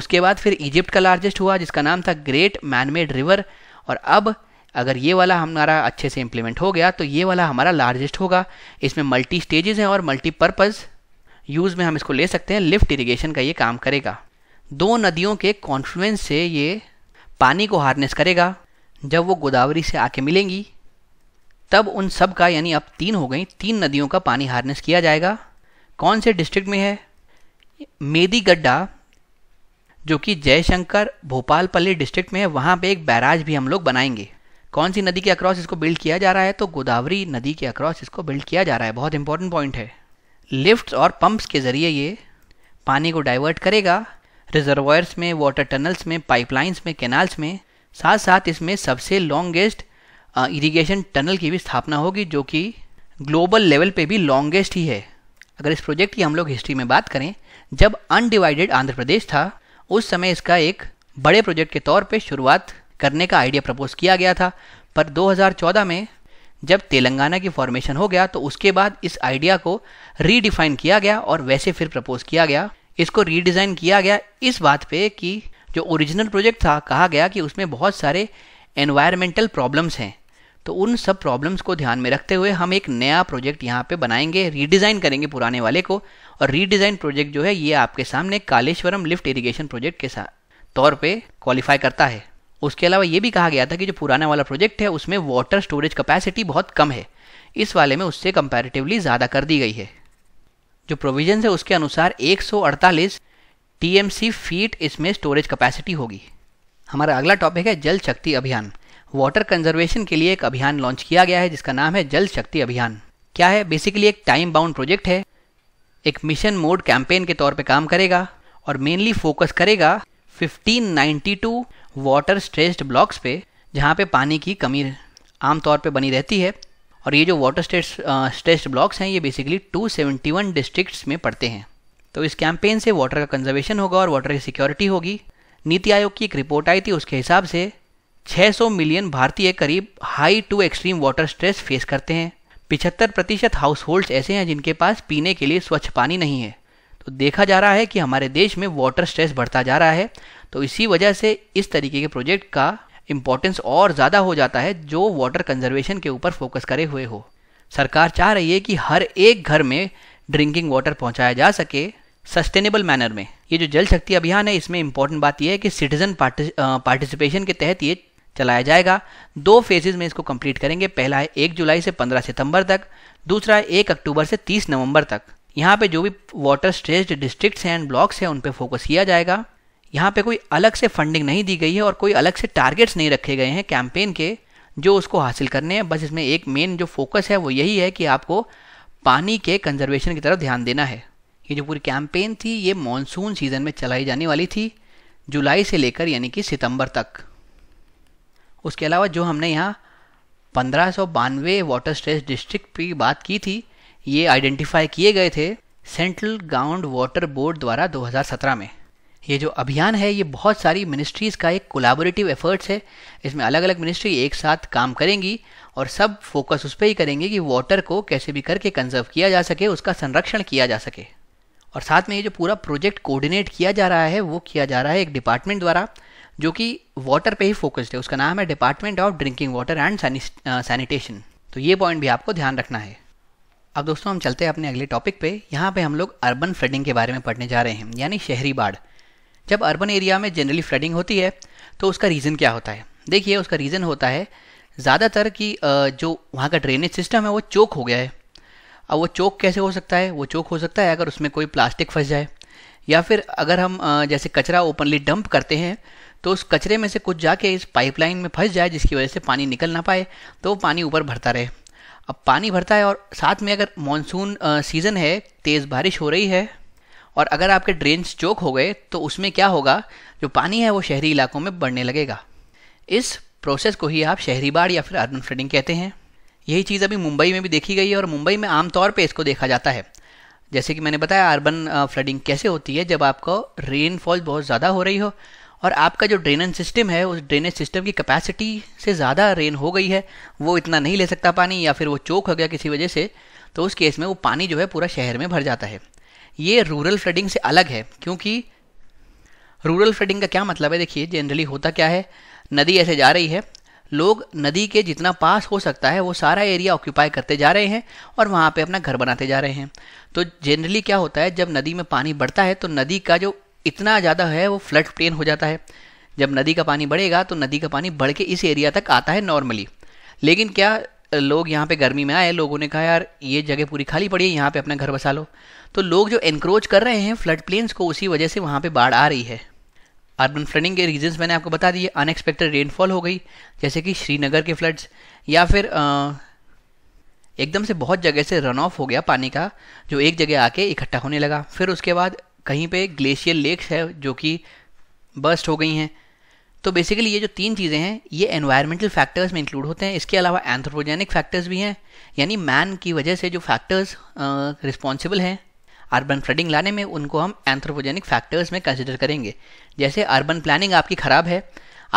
उसके बाद फिर इजिप्ट का लार्जेस्ट हुआ जिसका नाम था ग्रेट मैनमेड रिवर और अब अगर ये वाला हमारा अच्छे से इम्प्लीमेंट हो गया तो ये वाला हमारा लार्जेस्ट होगा इसमें मल्टी स्टेजेस हैं और मल्टीपर्पज़ यूज़ में हम इसको ले सकते हैं लिफ्ट इरीगेशन का ये काम करेगा दो नदियों के कॉन्फ्लुएंस से ये पानी को हार्नेस करेगा जब वो गोदावरी से आके मिलेंगी तब उन सब का यानी अब तीन हो गई तीन नदियों का पानी हार्नेस किया जाएगा कौन से डिस्ट्रिक्ट में है मेदी गड्ढा जो कि जयशंकर भोपालपल्ली डिस्ट्रिक्ट में है वहाँ पे एक बैराज भी हम लोग बनाएंगे कौन सी नदी के अक्रॉस इसको बिल्ड किया जा रहा है तो गोदावरी नदी के अक्रॉस इसको बिल्ड किया जा रहा है बहुत इंपॉर्टेंट पॉइंट है लिफ्ट और पंप्स के ज़रिए ये पानी को डाइवर्ट करेगा रिजर्वायर्स में वाटर टनल्स में पाइपलाइंस में कैनाल्स में साथ साथ इसमें सबसे लॉन्गेस्ट इरिगेशन टनल की भी स्थापना होगी जो कि ग्लोबल लेवल पे भी लॉन्गेस्ट ही है अगर इस प्रोजेक्ट की हम लोग हिस्ट्री में बात करें जब अनडिवाइडेड आंध्र प्रदेश था उस समय इसका एक बड़े प्रोजेक्ट के तौर पर शुरुआत करने का आइडिया प्रपोज किया गया था पर 2014 में जब तेलंगाना की फॉर्मेशन हो गया तो उसके बाद इस आइडिया को रीडिफाइन किया गया और वैसे फिर प्रपोज किया गया इसको रीडिज़ाइन किया गया इस बात पे कि जो ओरिजिनल प्रोजेक्ट था कहा गया कि उसमें बहुत सारे एनवायरमेंटल प्रॉब्लम्स हैं तो उन सब प्रॉब्लम्स को ध्यान में रखते हुए हम एक नया प्रोजेक्ट यहाँ पे बनाएंगे रीडिज़ाइन करेंगे पुराने वाले को और रीडिज़ाइन प्रोजेक्ट जो है ये आपके सामने कालेश्वरम लिफ्ट इरीगेशन प्रोजेक्ट के साथ तौर पर क्वालिफाई करता है उसके अलावा ये भी कहा गया था कि जो पुराना वाला प्रोजेक्ट है उसमें वाटर स्टोरेज कैपेसिटी बहुत कम है इस वाले में उससे कंपैरेटिवली ज़्यादा कर दी गई है जो प्रोविजन है उसके अनुसार 148 टीएमसी फीट इसमें स्टोरेज कैपेसिटी होगी हमारा अगला टॉपिक है जल शक्ति अभियान वाटर कंजर्वेशन के लिए एक अभियान लॉन्च किया गया है जिसका नाम है जल शक्ति अभियान क्या है बेसिकली एक टाइम बाउंड प्रोजेक्ट है एक मिशन मोड कैंपेन के तौर पर काम करेगा और मेनली फोकस करेगा 1592 वाटर स्ट्रेस्ड ब्लॉक्स पे जहाँ पे पानी की कमी आमतौर पे बनी रहती है और ये जो वाटर स्टेट्स स्ट्रेस्ड ब्लॉक्स हैं ये बेसिकली 271 डिस्ट्रिक्ट्स में पड़ते हैं तो इस कैंपेन से वाटर का कंजर्वेशन होगा और वाटर की सिक्योरिटी होगी नीति आयोग की एक रिपोर्ट आई थी उसके हिसाब से 600 मिलियन भारतीय करीब high to extreme water stress face करते हैं पिछहत्तर प्रतिशत हाउस होल्ड्स ऐसे हैं जिनके पास पीने के लिए स्वच्छ पानी नहीं है तो देखा जा रहा है कि हमारे देश में वाटर स्ट्रेस बढ़ता जा रहा है तो इसी वजह से इस तरीके के प्रोजेक्ट का इम्पोर्टेंस और ज़्यादा हो जाता है जो वाटर कंजर्वेशन के ऊपर फोकस करे हुए हो सरकार चाह रही है कि हर एक घर में ड्रिंकिंग वाटर पहुंचाया जा सके सस्टेनेबल मैनर में ये जो जल शक्ति अभियान है इसमें इंपॉर्टेंट बात यह है कि सिटीजन पार्टिसिपेशन के तहत ये चलाया जाएगा दो फेजेज में इसको कंप्लीट करेंगे पहला है एक जुलाई से पंद्रह सितंबर तक दूसरा है एक अक्टूबर से तीस नवंबर तक यहाँ पे जो भी वाटर स्ट्रेस्ड डिस्ट्रिक्ट्स हैं एंड ब्लॉक्स हैं उन पे फोकस किया जाएगा यहाँ पे कोई अलग से फंडिंग नहीं दी गई है और कोई अलग से टारगेट्स नहीं रखे गए हैं कैंपेन के जो उसको हासिल करने हैं बस इसमें एक मेन जो फोकस है वो यही है कि आपको पानी के कंजर्वेशन की तरफ ध्यान देना है ये जो पूरी कैंपेन थी ये मानसून सीज़न में चलाई जाने वाली थी जुलाई से लेकर यानी कि सितंबर तक उसके अलावा जो हमने यहाँ पंद्रह सौ बानवे वाटर स्ट्रेस डिस्ट्रिक्ट की बात की थी ये आइडेंटिफाई किए गए थे सेंट्रल ग्राउंड वाटर बोर्ड द्वारा 2017 में ये जो अभियान है ये बहुत सारी मिनिस्ट्रीज़ का एक कोलाबोरेटिव एफर्ट्स है इसमें अलग अलग मिनिस्ट्री एक साथ काम करेंगी और सब फोकस उस पर ही करेंगे कि वाटर को कैसे भी करके कंजर्व किया जा सके उसका संरक्षण किया जा सके और साथ में ये जो पूरा प्रोजेक्ट कोऑर्डिनेट किया जा रहा है वो किया जा रहा है एक डिपार्टमेंट द्वारा जो कि वाटर पे ही फोकस्ड है उसका नाम है department of drinking water and sanitation तो ये पॉइंट भी आपको ध्यान रखना है अब दोस्तों हम चलते हैं अपने अगले टॉपिक पे यहाँ पे हम लोग अर्बन फ्लडिंग के बारे में पढ़ने जा रहे हैं यानी शहरी बाढ़ जब अर्बन एरिया में जनरली फ्लडिंग होती है तो उसका रीज़न क्या होता है देखिए उसका रीज़न होता है ज़्यादातर कि जो वहाँ का ड्रेनेज सिस्टम है वो चोक हो गया है अब वो चोक कैसे हो सकता है वो चोक हो सकता है अगर उसमें कोई प्लास्टिक फंस जाए या फिर अगर हम जैसे कचरा ओपनली डंप करते हैं तो उस कचरे में से कुछ जाके इस पाइपलाइन में फंस जाए जिसकी वजह से पानी निकल ना पाए तो वो पानी ऊपर भरता रहे अब पानी भरता है और साथ में अगर मानसून सीज़न है तेज़ बारिश हो रही है और अगर आपके ड्रेन चोक हो गए तो उसमें क्या होगा जो पानी है वो शहरी इलाकों में बढ़ने लगेगा इस प्रोसेस को ही आप शहरी बाढ़ या फिर अर्बन फ्लडिंग कहते हैं यही चीज़ अभी मुंबई में भी देखी गई है और मुंबई में आमतौर पर इसको देखा जाता है जैसे कि मैंने बताया अर्बन फ्लडिंग कैसे होती है जब आपको रेनफॉल बहुत ज़्यादा हो रही हो और आपका जो ड्रेनेज सिस्टम है उस ड्रेनेज सिस्टम की कैपेसिटी से ज़्यादा रेन हो गई है वो इतना नहीं ले सकता पानी या फिर वो चोक हो गया किसी वजह से तो उस केस में वो पानी जो है पूरा शहर में भर जाता है ये रूरल फ्लडिंग से अलग है क्योंकि रूरल फ्लडिंग का क्या मतलब है देखिए जनरली होता क्या है नदी ऐसे जा रही है लोग नदी के जितना पास हो सकता है वो सारा एरिया ऑक्यूपाई करते जा रहे हैं और वहाँ पे अपना घर बनाते जा रहे हैं तो जनरली क्या होता है जब नदी में पानी बढ़ता है तो नदी का जो इतना ज़्यादा है वो फ्लड प्लेन हो जाता है जब नदी का पानी बढ़ेगा तो नदी का पानी बढ़ के इस एरिया तक आता है नॉर्मली लेकिन क्या लोग यहाँ पे गर्मी में आए लोगों ने कहा यार ये जगह पूरी खाली पड़ी है यहाँ पे अपना घर बसा लो तो लोग जो एनक्रोच कर रहे हैं फ्लड प्लेन्स को उसी वजह से वहाँ पे बाढ़ आ रही है अर्बन फ्लडिंग के रीजंस मैंने आपको बता दिए अनएक्सपेक्टेड रेनफॉल हो गई जैसे कि श्रीनगर के फ्लड्स या फिर एकदम से बहुत जगह से रन ऑफ हो गया पानी का जो एक जगह आके इकट्ठा होने लगा फिर उसके बाद कहीं पे ग्लेशियर लेक्स है जो कि बस्ट हो गई हैं तो बेसिकली ये जो तीन चीज़ें हैं ये एनवायरमेंटल फैक्टर्स में इंक्लूड होते हैं इसके अलावा एंथ्रोपोजेनिक फैक्टर्स भी हैं यानी मैन की वजह से जो फैक्टर्स रिस्पॉन्सिबल हैं अर्बन फ्लडिंग लाने में उनको हम एंथ्रोपोजेनिक फैक्टर्स में कंसिडर करेंगे जैसे अर्बन प्लानिंग आपकी ख़राब है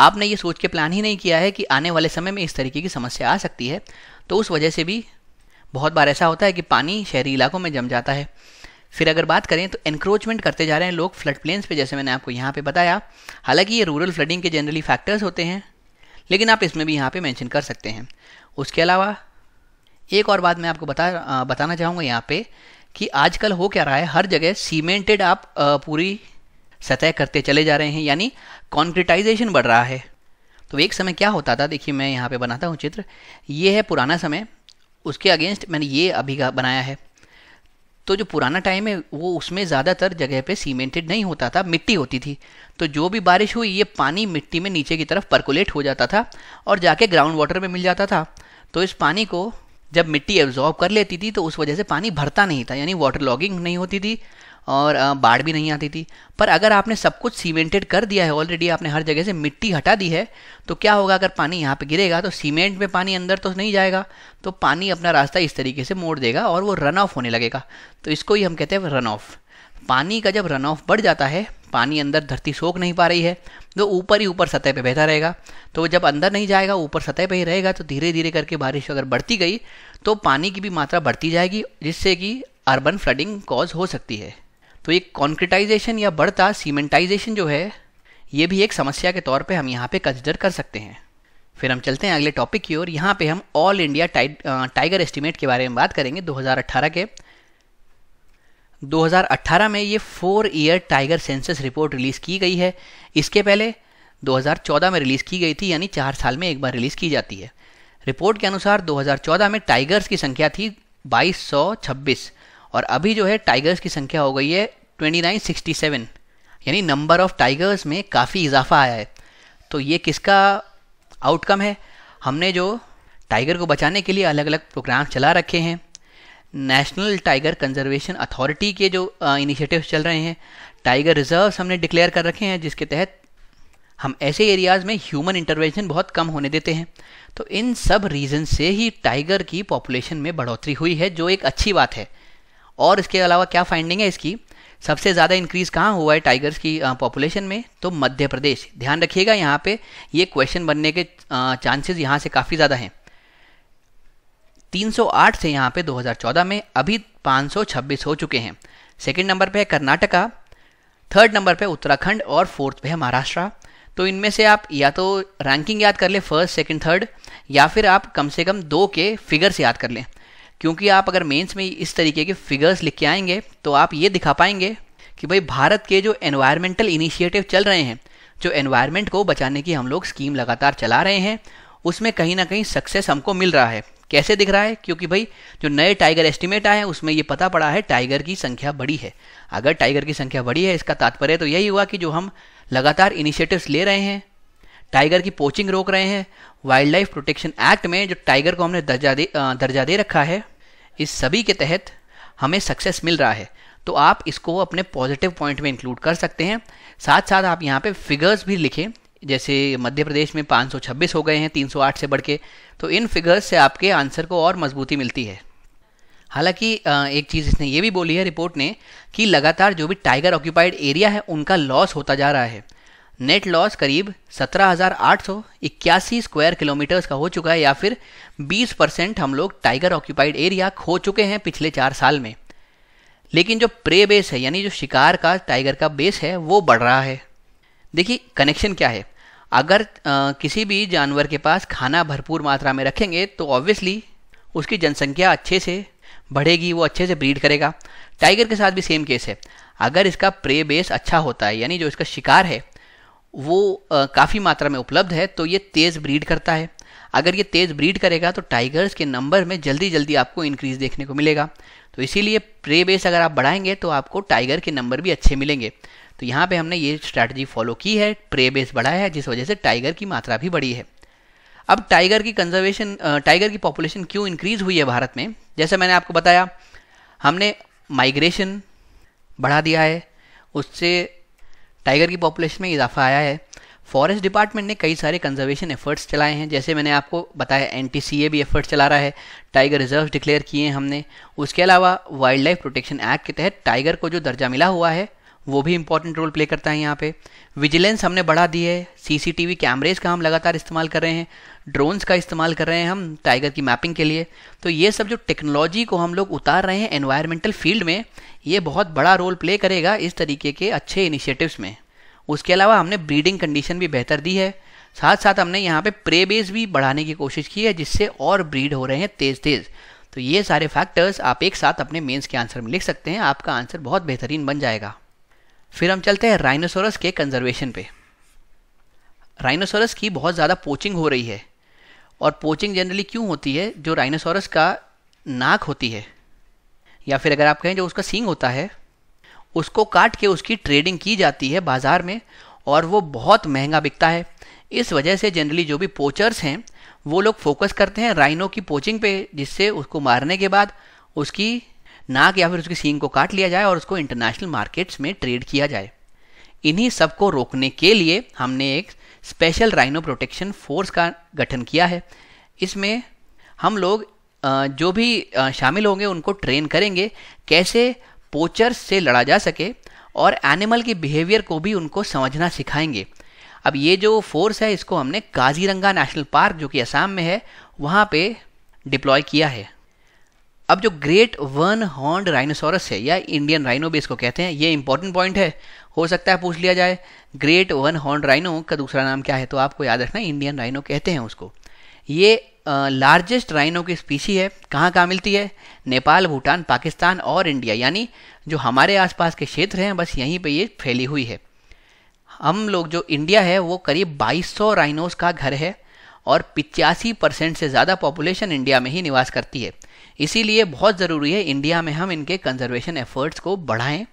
आपने ये सोच के प्लान ही नहीं किया है कि आने वाले समय में इस तरीके की समस्या आ सकती है तो उस वजह से भी बहुत बार ऐसा होता है कि पानी शहरी इलाकों में जम जाता है फिर अगर बात करें तो एनक्रोचमेंट करते जा रहे हैं लोग फ्लड प्लेन्स पे जैसे मैंने आपको यहाँ पे बताया हालांकि ये रूरल फ्लडिंग के जनरली फैक्टर्स होते हैं लेकिन आप इसमें भी यहाँ पे मेंशन कर सकते हैं उसके अलावा एक और बात मैं आपको बता बताना चाहूँगा यहाँ पे कि आजकल हो क्या रहा है हर जगह सीमेंटेड आप पूरी सतह करते चले जा रहे हैं यानी कॉन्क्रिटाइजेशन बढ़ रहा है तो एक समय क्या होता था देखिए मैं यहाँ पे बनाता हूँ चित्र ये है पुराना समय उसके अगेंस्ट मैंने ये अभी का बनाया है तो जो पुराना टाइम है वो उसमें ज़्यादातर जगह पे सीमेंटेड नहीं होता था मिट्टी होती थी तो जो भी बारिश हुई ये पानी मिट्टी में नीचे की तरफ परकुलेट हो जाता था और जाके ग्राउंड वाटर में मिल जाता था तो इस पानी को जब मिट्टी एब्जॉर्ब कर लेती थी तो उस वजह से पानी भरता नहीं था यानी वाटर लॉगिंग नहीं होती थी और बाढ़ भी नहीं आती थी पर अगर आपने सब कुछ सीमेंटेड कर दिया है ऑलरेडी आपने हर जगह से मिट्टी हटा दी है तो क्या होगा अगर पानी यहाँ पे गिरेगा तो सीमेंट में पानी अंदर तो नहीं जाएगा तो पानी अपना रास्ता इस तरीके से मोड़ देगा और वो रन ऑफ होने लगेगा तो इसको ही हम कहते हैं रन ऑफ पानी का जब रन ऑफ बढ़ जाता है पानी अंदर धरती सोख नहीं पा रही है तो ऊपर ही ऊपर सतह पे बहता रहेगा तो जब अंदर नहीं जाएगा ऊपर सतह पे ही रहेगा तो धीरे धीरे करके बारिश अगर बढ़ती गई तो पानी की भी मात्रा बढ़ती जाएगी जिससे कि अर्बन फ्लडिंग कॉज हो सकती है तो एक कॉन्क्रिटाइजेशन या बढ़ता सीमेंटाइजेशन जो है ये भी एक समस्या के तौर पे हम यहाँ पे कंसिडर कर सकते हैं फिर हम चलते हैं अगले टॉपिक की ओर यहाँ पे हम ऑल इंडिया टाइगर एस्टिमेट के बारे में बात करेंगे 2018 के 2018 में ये four year tiger census report release की गई है इसके पहले 2014 में रिलीज़ की गई थी यानी चार साल में एक बार रिलीज़ की जाती है रिपोर्ट के अनुसार 2014 में टाइगर्स की संख्या थी बाईस और अभी जो है टाइगर्स की संख्या हो गई है 2967 यानी नंबर ऑफ टाइगर्स में काफ़ी इजाफा आया है तो ये किसका आउटकम है हमने जो टाइगर को बचाने के लिए अलग अलग प्रोग्राम चला रखे हैं नेशनल टाइगर कंजर्वेशन अथॉरिटी के जो इनिशिएटिव चल रहे हैं टाइगर रिजर्व्स हमने डिक्लेयर कर रखे हैं जिसके तहत हम ऐसे एरियाज़ में ह्यूमन इंटरवेंशन बहुत कम होने देते हैं तो इन सब रीज़न से ही टाइगर की पॉपुलेशन में बढ़ोतरी हुई है जो एक अच्छी बात है और इसके अलावा क्या फाइंडिंग है इसकी सबसे ज़्यादा इंक्रीज़ कहाँ हुआ है टाइगर्स की पॉपुलेशन में तो मध्य प्रदेश ध्यान रखिएगा यहाँ पे ये क्वेश्चन बनने के चांसेस यहाँ से काफ़ी ज़्यादा हैं 308 से यहाँ पे 2014 में अभी 526 हो चुके हैं सेकंड नंबर पे है कर्नाटका थर्ड नंबर पे उत्तराखंड और फोर्थ पे है महाराष्ट्र तो इनमें से आप या तो रैंकिंग याद कर लें फर्स्ट सेकेंड थर्ड या फिर आप कम से कम दो के फिगर्स याद कर लें क्योंकि आप अगर मेंस में इस तरीके के फिगर्स लिख के आएंगे तो आप ये दिखा पाएंगे कि भाई भारत के जो एनवायरमेंटल इनिशिएटिव चल रहे हैं जो एनवायरमेंट को बचाने की हम लोग स्कीम लगातार चला रहे हैं उसमें कहीं ना कहीं सक्सेस हमको मिल रहा है कैसे दिख रहा है क्योंकि भाई जो नए टाइगर एस्टिमेट आए हैं उसमें ये पता पड़ा है टाइगर की संख्या बड़ी है अगर टाइगर की संख्या बड़ी है इसका तात्पर्य तो यही हुआ कि जो हम लगातार इनिशिएटिव्स ले रहे हैं टाइगर की पोचिंग रोक रहे हैं वाइल्ड लाइफ प्रोटेक्शन एक्ट में जो टाइगर को हमने दर्जा दे दर्जा दे रखा है इस सभी के तहत हमें सक्सेस मिल रहा है तो आप इसको अपने पॉजिटिव पॉइंट में इंक्लूड कर सकते हैं साथ साथ आप यहाँ पे फिगर्स भी लिखें जैसे मध्य प्रदेश में 526 हो गए हैं 308 से बढ़ के तो इन फिगर्स से आपके आंसर को और मजबूती मिलती है हालांकि एक चीज़ इसने ये भी बोली है रिपोर्ट ने कि लगातार जो भी टाइगर ऑक्यूपाइड एरिया है उनका लॉस होता जा रहा है नेट लॉस करीब 17,881 स्क्वायर किलोमीटर्स का हो चुका है या फिर 20 परसेंट हम लोग टाइगर ऑक्यूपाइड एरिया खो चुके हैं पिछले चार साल में लेकिन जो प्रे बेस है यानी जो शिकार का टाइगर का बेस है वो बढ़ रहा है देखिए कनेक्शन क्या है अगर आ, किसी भी जानवर के पास खाना भरपूर मात्रा में रखेंगे तो ऑब्वियसली उसकी जनसंख्या अच्छे से बढ़ेगी वो अच्छे से ब्रीड करेगा टाइगर के साथ भी सेम केस है अगर इसका प्रे बेस अच्छा होता है यानी जो इसका शिकार है वो काफ़ी मात्रा में उपलब्ध है तो ये तेज़ ब्रीड करता है अगर ये तेज़ ब्रीड करेगा तो टाइगर्स के नंबर में जल्दी जल्दी आपको इंक्रीज देखने को मिलेगा तो इसीलिए प्रे बेस अगर आप बढ़ाएंगे तो आपको टाइगर के नंबर भी अच्छे मिलेंगे तो यहाँ पे हमने ये स्ट्रैटेजी फॉलो की है प्रे बेस बढ़ाया है जिस वजह से टाइगर की मात्रा भी बढ़ी है अब टाइगर की कंजर्वेशन टाइगर की पॉपुलेशन क्यों इंक्रीज़ हुई है भारत में जैसे मैंने आपको बताया हमने माइग्रेशन बढ़ा दिया है उससे टाइगर की पॉपुलेशन में इजाफा आया है फॉरेस्ट डिपार्टमेंट ने कई सारे कंजर्वेशन एफर्ट्स चलाए हैं जैसे मैंने आपको बताया एन भी एफर्ट्स चला रहा है टाइगर रिजर्व डिक्लेयर किए हैं हमने उसके अलावा वाइल्ड लाइफ प्रोटेक्शन एक्ट के तहत टाइगर को जो दर्जा मिला हुआ है वो भी इंपॉर्टेंट रोल प्ले करता है यहाँ पे विजिलेंस हमने बढ़ा दी है सीसीटीवी कैमरेज का हम लगातार इस्तेमाल कर रहे हैं ड्रोन्स का इस्तेमाल कर रहे हैं हम टाइगर की मैपिंग के लिए तो ये सब जो टेक्नोलॉजी को हम लोग उतार रहे हैं एनवायरमेंटल फील्ड में ये बहुत बड़ा रोल प्ले करेगा इस तरीके के अच्छे इनिशिएटिव्स में उसके अलावा हमने ब्रीडिंग कंडीशन भी बेहतर दी है साथ साथ हमने यहाँ पे प्रे बेस भी बढ़ाने की कोशिश की है जिससे और ब्रीड हो रहे हैं तेज़ तेज़ तो ये सारे फैक्टर्स आप एक साथ अपने मेंस के आंसर में लिख सकते हैं आपका आंसर बहुत बेहतरीन बन जाएगा फिर हम चलते हैं राइनोसोरस के कंजर्वेशन पे राइनोसोरस की बहुत ज़्यादा पोचिंग हो रही है और पोचिंग जनरली क्यों होती है जो राइनोसोरस का नाक होती है या फिर अगर आप कहें जो उसका सींग होता है उसको काट के उसकी ट्रेडिंग की जाती है बाज़ार में और वो बहुत महंगा बिकता है इस वजह से जनरली जो भी पोचर्स हैं वो लोग फोकस करते हैं राइनो की पोचिंग पे जिससे उसको मारने के बाद उसकी नाक या फिर उसकी सींग को काट लिया जाए और उसको इंटरनेशनल मार्केट्स में ट्रेड किया जाए इन्हीं सब को रोकने के लिए हमने एक स्पेशल राइनो प्रोटेक्शन फोर्स का गठन किया है इसमें हम लोग जो भी शामिल होंगे उनको ट्रेन करेंगे कैसे पोचर्स से लड़ा जा सके और एनिमल के बिहेवियर को भी उनको समझना सिखाएंगे अब ये जो फोर्स है इसको हमने काजीरंगा नेशनल पार्क जो कि असम में है वहाँ पे डिप्लॉय किया है अब जो ग्रेट वन हॉर्न राइनोसोरस है या इंडियन राइनो भी इसको कहते हैं ये इंपॉर्टेंट पॉइंट है हो सकता है पूछ लिया जाए ग्रेट वन हॉर्न राइनो का दूसरा नाम क्या है तो आपको याद रखना इंडियन राइनो कहते हैं उसको ये लार्जेस्ट राइनो की स्पीसी है कहाँ कहाँ मिलती है नेपाल भूटान पाकिस्तान और इंडिया यानी जो हमारे आसपास के क्षेत्र हैं बस यहीं पे ये फैली हुई है हम लोग जो इंडिया है वो करीब 2200 राइनोस का घर है और पिचासी परसेंट से ज़्यादा पॉपुलेशन इंडिया में ही निवास करती है इसीलिए बहुत ज़रूरी है इंडिया में हम इनके कंजर्वेशन एफर्ट्स को बढ़ाएं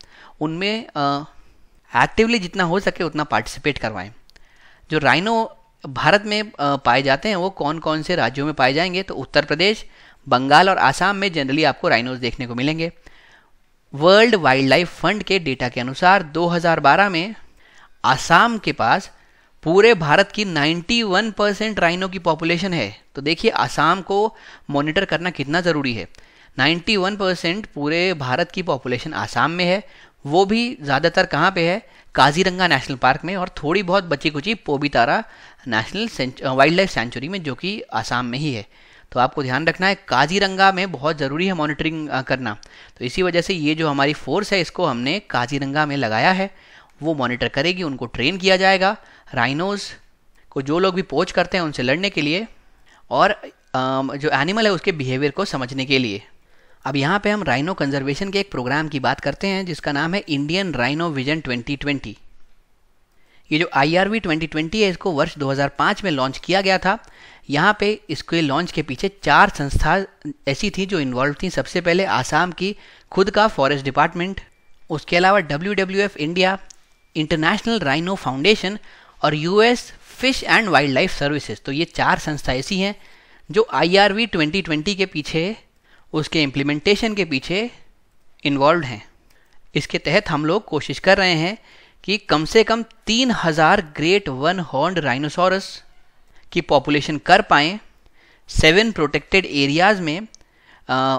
उनमें एक्टिवली जितना हो सके उतना पार्टिसिपेट करवाएं जो राइनो भारत में पाए जाते हैं वो कौन कौन से राज्यों में पाए जाएंगे तो उत्तर प्रदेश बंगाल और आसाम में जनरली आपको राइनोज देखने को मिलेंगे वर्ल्ड वाइल्ड लाइफ फंड के डेटा के अनुसार 2012 में आसाम के पास पूरे भारत की 91 परसेंट राइनो की पॉपुलेशन है तो देखिए आसाम को मॉनिटर करना कितना ज़रूरी है 91 परसेंट पूरे भारत की पॉपुलेशन आसाम में है वो भी ज़्यादातर कहाँ पे है काजीरंगा नेशनल पार्क में और थोड़ी बहुत बची कुची Pobitora national wildlife sanctuary में जो कि आसाम में ही है तो आपको ध्यान रखना है काजीरंगा में बहुत ज़रूरी है मॉनिटरिंग करना तो इसी वजह से ये जो हमारी फोर्स है इसको हमने काजीरंगा में लगाया है वो मॉनिटर करेगी उनको ट्रेन किया जाएगा राइनोज को जो लोग भी पोच करते हैं उनसे लड़ने के लिए और जो एनिमल है उसके बिहेवियर को समझने के लिए अब यहाँ पे हम राइनो कंजर्वेशन के एक प्रोग्राम की बात करते हैं जिसका नाम है इंडियन राइनो विजन 2020 ये जो आई आर वी है इसको वर्ष 2005 में लॉन्च किया गया था यहाँ पे इसके लॉन्च के पीछे चार संस्था ऐसी थी जो इन्वॉल्व थी सबसे पहले आसाम की खुद का फॉरेस्ट डिपार्टमेंट उसके अलावा W India international rhino foundation और US fish and wildlife services तो ये चार संस्था ऐसी हैं जो आई 2020 के पीछे उसके इम्प्लीमेंटेशन के पीछे इन्वॉल्व हैं इसके तहत हम लोग कोशिश कर रहे हैं कि कम से कम तीन हज़ार ग्रेट वन हॉर्न राइनोसोरस की पॉपुलेशन कर पाएँ सेवन प्रोटेक्टेड एरियाज़ में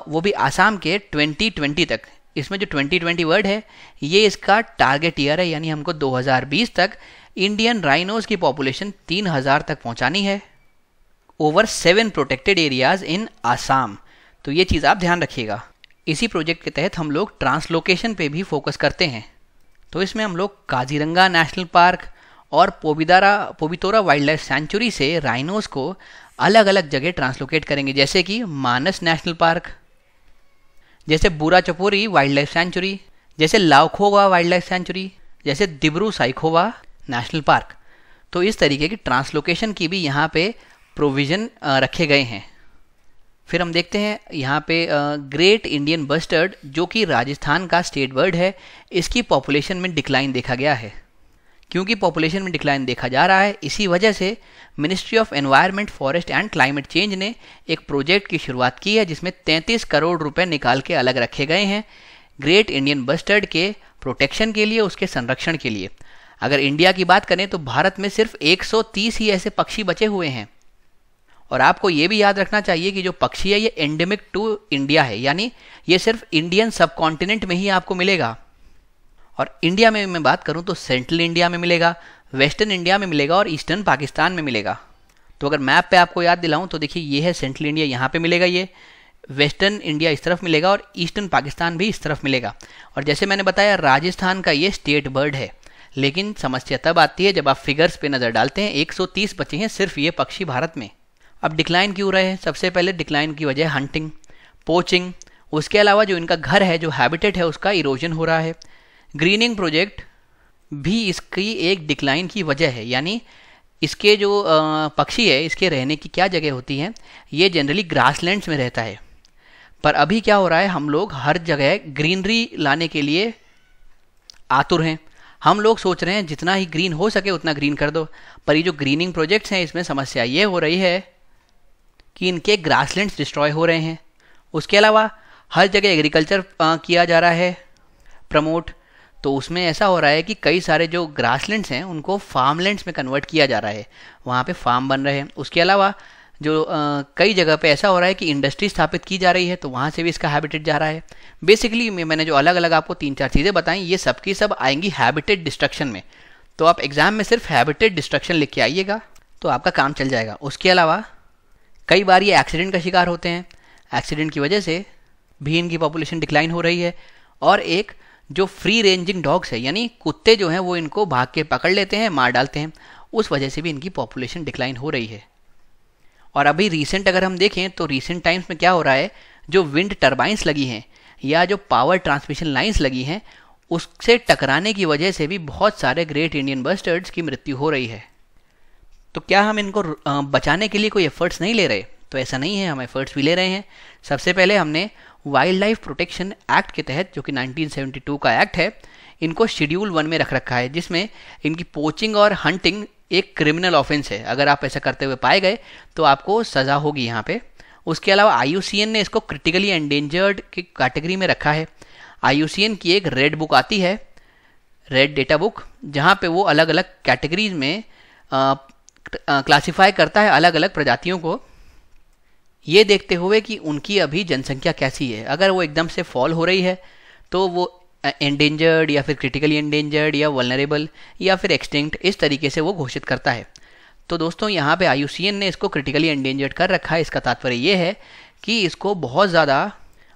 वो भी आसाम के 2020 तक इसमें जो 2020 वर्ड है ये इसका टारगेट ईयर है यानी हमको 2020 तक इंडियन राइनोज की पॉपुलेशन 3000 तक पहुंचानी है over seven protected areas in Assam तो ये चीज़ आप ध्यान रखिएगा इसी प्रोजेक्ट के तहत हम लोग ट्रांसलोकेशन पे भी फोकस करते हैं तो इसमें हम लोग काजीरंगा नेशनल पार्क और Pobitora Pobitora wildlife sanctuary से राइनोज को अलग अलग जगह ट्रांसलोकेट करेंगे जैसे कि मानस नेशनल पार्क जैसे बूरा चपोरी वाइल्ड लाइफ सेंचुरी जैसे लाओखोवा वाइल्ड लाइफ सेंचुरी जैसे दिब्रू साइखोवा नेशनल पार्क तो इस तरीके की ट्रांसलोकेशन की भी यहाँ पे प्रोविज़न रखे गए हैं फिर हम देखते हैं यहाँ पे ग्रेट इंडियन बस्टर्ड जो कि राजस्थान का स्टेट बर्ड है इसकी पॉपुलेशन में डिक्लाइन देखा गया है क्योंकि पॉपुलेशन में डिक्लाइन देखा जा रहा है इसी वजह से ministry of environment forest and climate change ने एक प्रोजेक्ट की शुरुआत की है जिसमें 33 करोड़ रुपए निकाल के अलग रखे गए हैं ग्रेट इंडियन बस्टर्ड के प्रोटेक्शन के लिए उसके संरक्षण के लिए अगर इंडिया की बात करें तो भारत में सिर्फ 130 ही ऐसे पक्षी बचे हुए हैं और आपको ये भी याद रखना चाहिए कि जो पक्षी है ये एंडेमिक टू इंडिया है यानी ये सिर्फ इंडियन सब में ही आपको मिलेगा और इंडिया में मैं बात करूँ तो सेंट्रल इंडिया में मिलेगा वेस्टर्न इंडिया में मिलेगा और ईस्टर्न पाकिस्तान में मिलेगा तो अगर मैप पे आपको याद दिलाऊं तो देखिए ये है सेंट्रल इंडिया यहाँ पे मिलेगा ये वेस्टर्न इंडिया इस तरफ मिलेगा और ईस्टर्न पाकिस्तान भी इस तरफ मिलेगा और जैसे मैंने बताया राजस्थान का ये स्टेट बर्ड है लेकिन समस्या तब आती है जब आप फिगर्स पे नज़र डालते हैं 130 बचे हैं सिर्फ ये पक्षी भारत में अब डिक्लाइन क्यों रहे हैं सबसे पहले डिक्लाइन की वजह हंटिंग पोचिंग उसके अलावा जो इनका घर है जो हैबिटेट है उसका इरोजन हो रहा है ग्रीनिंग प्रोजेक्ट भी इसकी एक डिक्लाइन की वजह है यानी इसके जो पक्षी है इसके रहने की क्या जगह होती है ये जनरली ग्रासलैंड्स में रहता है पर अभी क्या हो रहा है हम लोग हर जगह ग्रीनरी लाने के लिए आतुर हैं हम लोग सोच रहे हैं जितना ही ग्रीन हो सके उतना ग्रीन कर दो पर ये जो ग्रीनिंग प्रोजेक्ट्स हैं इसमें समस्या ये हो रही है कि इनके ग्रासलैंड्स डिस्ट्रॉय हो रहे हैं उसके अलावा हर जगह एग्रीकल्चर किया जा रहा है प्रमोट तो उसमें ऐसा हो रहा है कि कई सारे जो ग्रासलैंड्स हैं उनको फार्मलैंड्स में कन्वर्ट किया जा रहा है वहाँ पे फार्म बन रहे हैं उसके अलावा जो आ, कई जगह पे ऐसा हो रहा है कि इंडस्ट्री स्थापित की जा रही है तो वहाँ से भी इसका हैबिटेट जा रहा है बेसिकली मैंने जो अलग अलग आपको तीन चार चीज़ें बताई ये सब की सब आएंगी हैबिटेट डिस्ट्रक्शन में तो आप एग्ज़ाम में सिर्फ हैबिटेट डिस्ट्रक्शन लिख के आइएगा तो आपका काम चल जाएगा उसके अलावा कई बार ये एक्सीडेंट का शिकार होते हैं एक्सीडेंट की वजह से भी इनकी पॉपुलेशन डिक्लाइन हो रही है और एक जो फ्री रेंजिंग डॉग्स है यानी कुत्ते जो हैं वो इनको भाग के पकड़ लेते हैं मार डालते हैं उस वजह से भी इनकी पॉपुलेशन डिक्लाइन हो रही है और अभी रिसेंट अगर हम देखें तो रिसेंट टाइम्स में क्या हो रहा है जो विंड टर्बाइंस लगी हैं या जो पावर ट्रांसमिशन लाइन्स लगी हैं उससे टकराने की वजह से भी बहुत सारे ग्रेट इंडियन बस्टर्ड्स की मृत्यु हो रही है तो क्या हम इनको बचाने के लिए कोई एफर्ट्स नहीं ले रहे तो ऐसा नहीं है हम एफर्ट्स भी ले रहे हैं सबसे पहले हमने वाइल्ड लाइफ प्रोटेक्शन एक्ट के तहत जो कि 1972 का एक्ट है इनको शेड्यूल वन में रख रखा है जिसमें इनकी पोचिंग और हंटिंग एक क्रिमिनल ऑफेंस है अगर आप ऐसा करते हुए पाए गए तो आपको सज़ा होगी यहाँ पे उसके अलावा आई ने इसको क्रिटिकली एंडेंजर्ड की कैटेगरी में रखा है आई की एक रेड बुक आती है रेड डेटा बुक जहाँ पे वो अलग अलग कैटेगरीज में क्लासीफाई करता है अलग अलग प्रजातियों को ये देखते हुए कि उनकी अभी जनसंख्या कैसी है अगर वो एकदम से फॉल हो रही है तो वो एंडेंजर्ड या फिर क्रिटिकली एंडेंजर्ड या वलनरेबल या फिर एक्सटिंक्ट इस तरीके से वो घोषित करता है तो दोस्तों यहाँ पे आई ने इसको क्रिटिकली एंडेंजर्ड कर रखा है इसका तात्पर्य ये है कि इसको बहुत ज़्यादा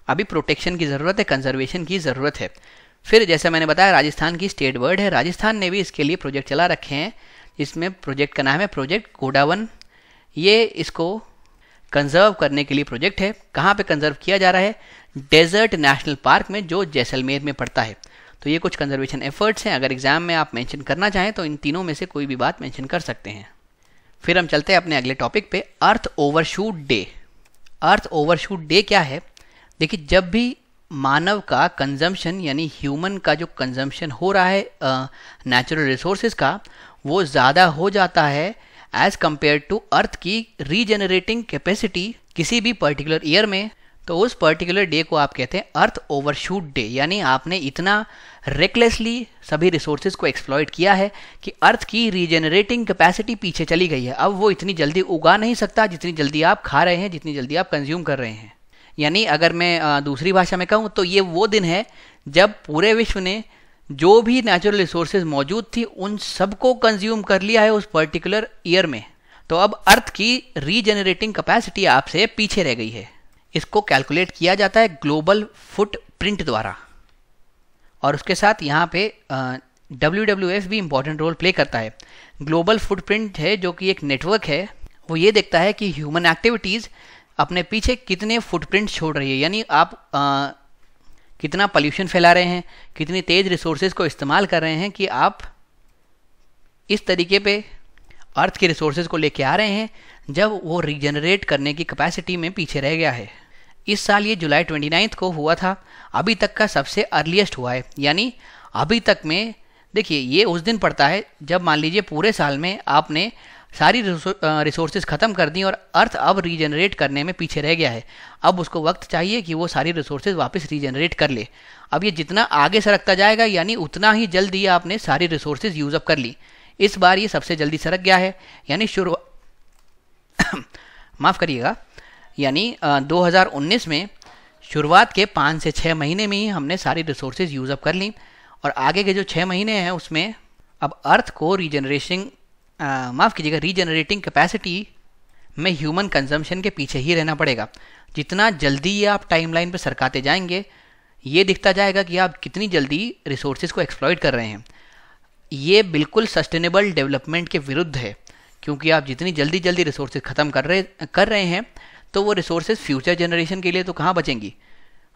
अभी प्रोटेक्शन की ज़रूरत है कंजर्वेशन की ज़रूरत है फिर जैसे मैंने बताया राजस्थान की स्टेट बर्ड है राजस्थान ने भी इसके लिए प्रोजेक्ट चला रखे हैं इसमें प्रोजेक्ट का नाम है प्रोजेक्ट गोडावन ये इसको कंजर्व करने के लिए प्रोजेक्ट है कहाँ पे कंजर्व किया जा रहा है डेजर्ट नेशनल पार्क में जो जैसलमेर में पड़ता है तो ये कुछ कंजर्वेशन एफर्ट्स हैं अगर एग्जाम में आप मेंशन करना चाहें तो इन तीनों में से कोई भी बात मेंशन कर सकते हैं फिर हम चलते हैं अपने अगले टॉपिक पे earth overshoot day earth overshoot day क्या है देखिए जब भी मानव का कंजम्पशन यानी ह्यूमन का जो कंजम्पशन हो रहा है नेचुरल रिसोर्सेज का वो ज़्यादा हो जाता है एज कंपेयर टू अर्थ की रीजनरेटिंग कैपेसिटी किसी भी पर्टिकुलर ईयर में तो उस पर्टिकुलर डे को आप कहते हैं अर्थ ओवरशूट डे यानी आपने इतना रेकलेसली सभी रिसोर्सेज को एक्सप्लॉयट किया है कि अर्थ की रीजनरेटिंग कैपेसिटी पीछे चली गई है अब वो इतनी जल्दी उगा नहीं सकता जितनी जल्दी आप खा रहे हैं जितनी जल्दी आप कंज्यूम कर रहे हैं यानी अगर मैं दूसरी भाषा में कहूँ तो ये वो दिन है जब पूरे विश्व ने जो भी नेचुरल रिसोर्सेज मौजूद थी उन सबको कंज्यूम कर लिया है उस पर्टिकुलर ईयर में तो अब अर्थ की रीजेनरेटिंग कैपेसिटी आपसे पीछे रह गई है इसको कैलकुलेट किया जाता है ग्लोबल फुट प्रिंट द्वारा और उसके साथ यहाँ पे डब्ल्यू डब्ल्यू एफ भी इम्पोर्टेंट रोल प्ले करता है ग्लोबल फुट प्रिंट है जो कि एक नेटवर्क है वो ये देखता है कि ह्यूमन एक्टिविटीज़ अपने पीछे कितने फुटप्रिंट छोड़ रही है यानी आप कितना पॉल्यूशन फैला रहे हैं कितनी तेज़ रिसोर्सेज को इस्तेमाल कर रहे हैं कि आप इस तरीके पे अर्थ के रिसोर्सेज को लेके आ रहे हैं जब वो रिजनरेट करने की कैपेसिटी में पीछे रह गया है इस साल ये जुलाई ट्वेंटी नाइन्थ को हुआ था अभी तक का सबसे अर्लीस्ट हुआ है यानी अभी तक में देखिए ये उस दिन पड़ता है जब मान लीजिए पूरे साल में आपने सारी रिसोर्सेज ख़त्म कर दी और अर्थ अब रीजनरेट करने में पीछे रह गया है अब उसको वक्त चाहिए कि वो सारी रिसोर्सेज वापस रीजनरेट कर ले अब ये जितना आगे सरकता जाएगा यानी उतना ही जल्दी आपने सारी रिसोर्सेज यूज़ अप कर ली इस बार ये सबसे जल्दी सरक गया है यानी शुरू माफ़ करिएगा यानी आ, 2019 में शुरुआत के पाँच से छः महीने में ही हमने सारी रिसोर्सेज यूज़ अप कर ली और आगे के जो छः महीने हैं उसमें अब अर्थ को रीजनरेशन माफ़ कीजिएगा रीजनरेटिंग कैपेसिटी में ह्यूमन कंजम्पशन के पीछे ही रहना पड़ेगा जितना जल्दी ये आप टाइमलाइन पर सरकाते जाएंगे ये दिखता जाएगा कि आप कितनी जल्दी रिसोर्सेज को एक्सप्लॉयट कर रहे हैं ये बिल्कुल सस्टेनेबल डेवलपमेंट के विरुद्ध है क्योंकि आप जितनी जल्दी जल्दी रिसोर्सेज ख़त्म कर रहे कर रहे हैं तो वो रिसोर्सेज फ्यूचर जनरेशन के लिए तो कहाँ बचेंगी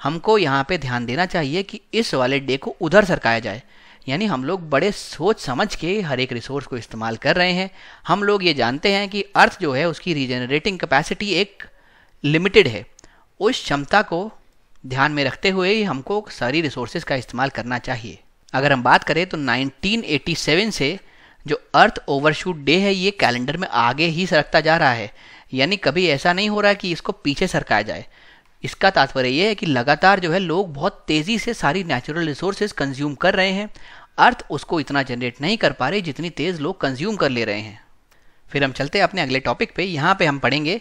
हमको यहाँ पे ध्यान देना चाहिए कि इस वाले डे को उधर सरकाया जाए यानी हम लोग बड़े सोच समझ के हर एक रिसोर्स को इस्तेमाल कर रहे हैं हम लोग ये जानते हैं कि अर्थ जो है उसकी रीजनरेटिंग कैपेसिटी एक लिमिटेड है उस क्षमता को ध्यान में रखते हुए ही हमको सारी रिसोर्सेज का इस्तेमाल करना चाहिए अगर हम बात करें तो 1987 से जो अर्थ ओवरशूट डे है ये कैलेंडर में आगे ही सरकता जा रहा है यानी कभी ऐसा नहीं हो रहा कि इसको पीछे सरकाया जाए इसका तात्पर्य यह है कि लगातार जो है लोग बहुत तेज़ी से सारी नेचुरल रिसोर्सेज कंज्यूम कर रहे हैं अर्थ उसको इतना जनरेट नहीं कर पा रहे जितनी तेज़ लोग कंज्यूम कर ले रहे हैं फिर हम चलते हैं अपने अगले टॉपिक पे यहाँ पे हम पढ़ेंगे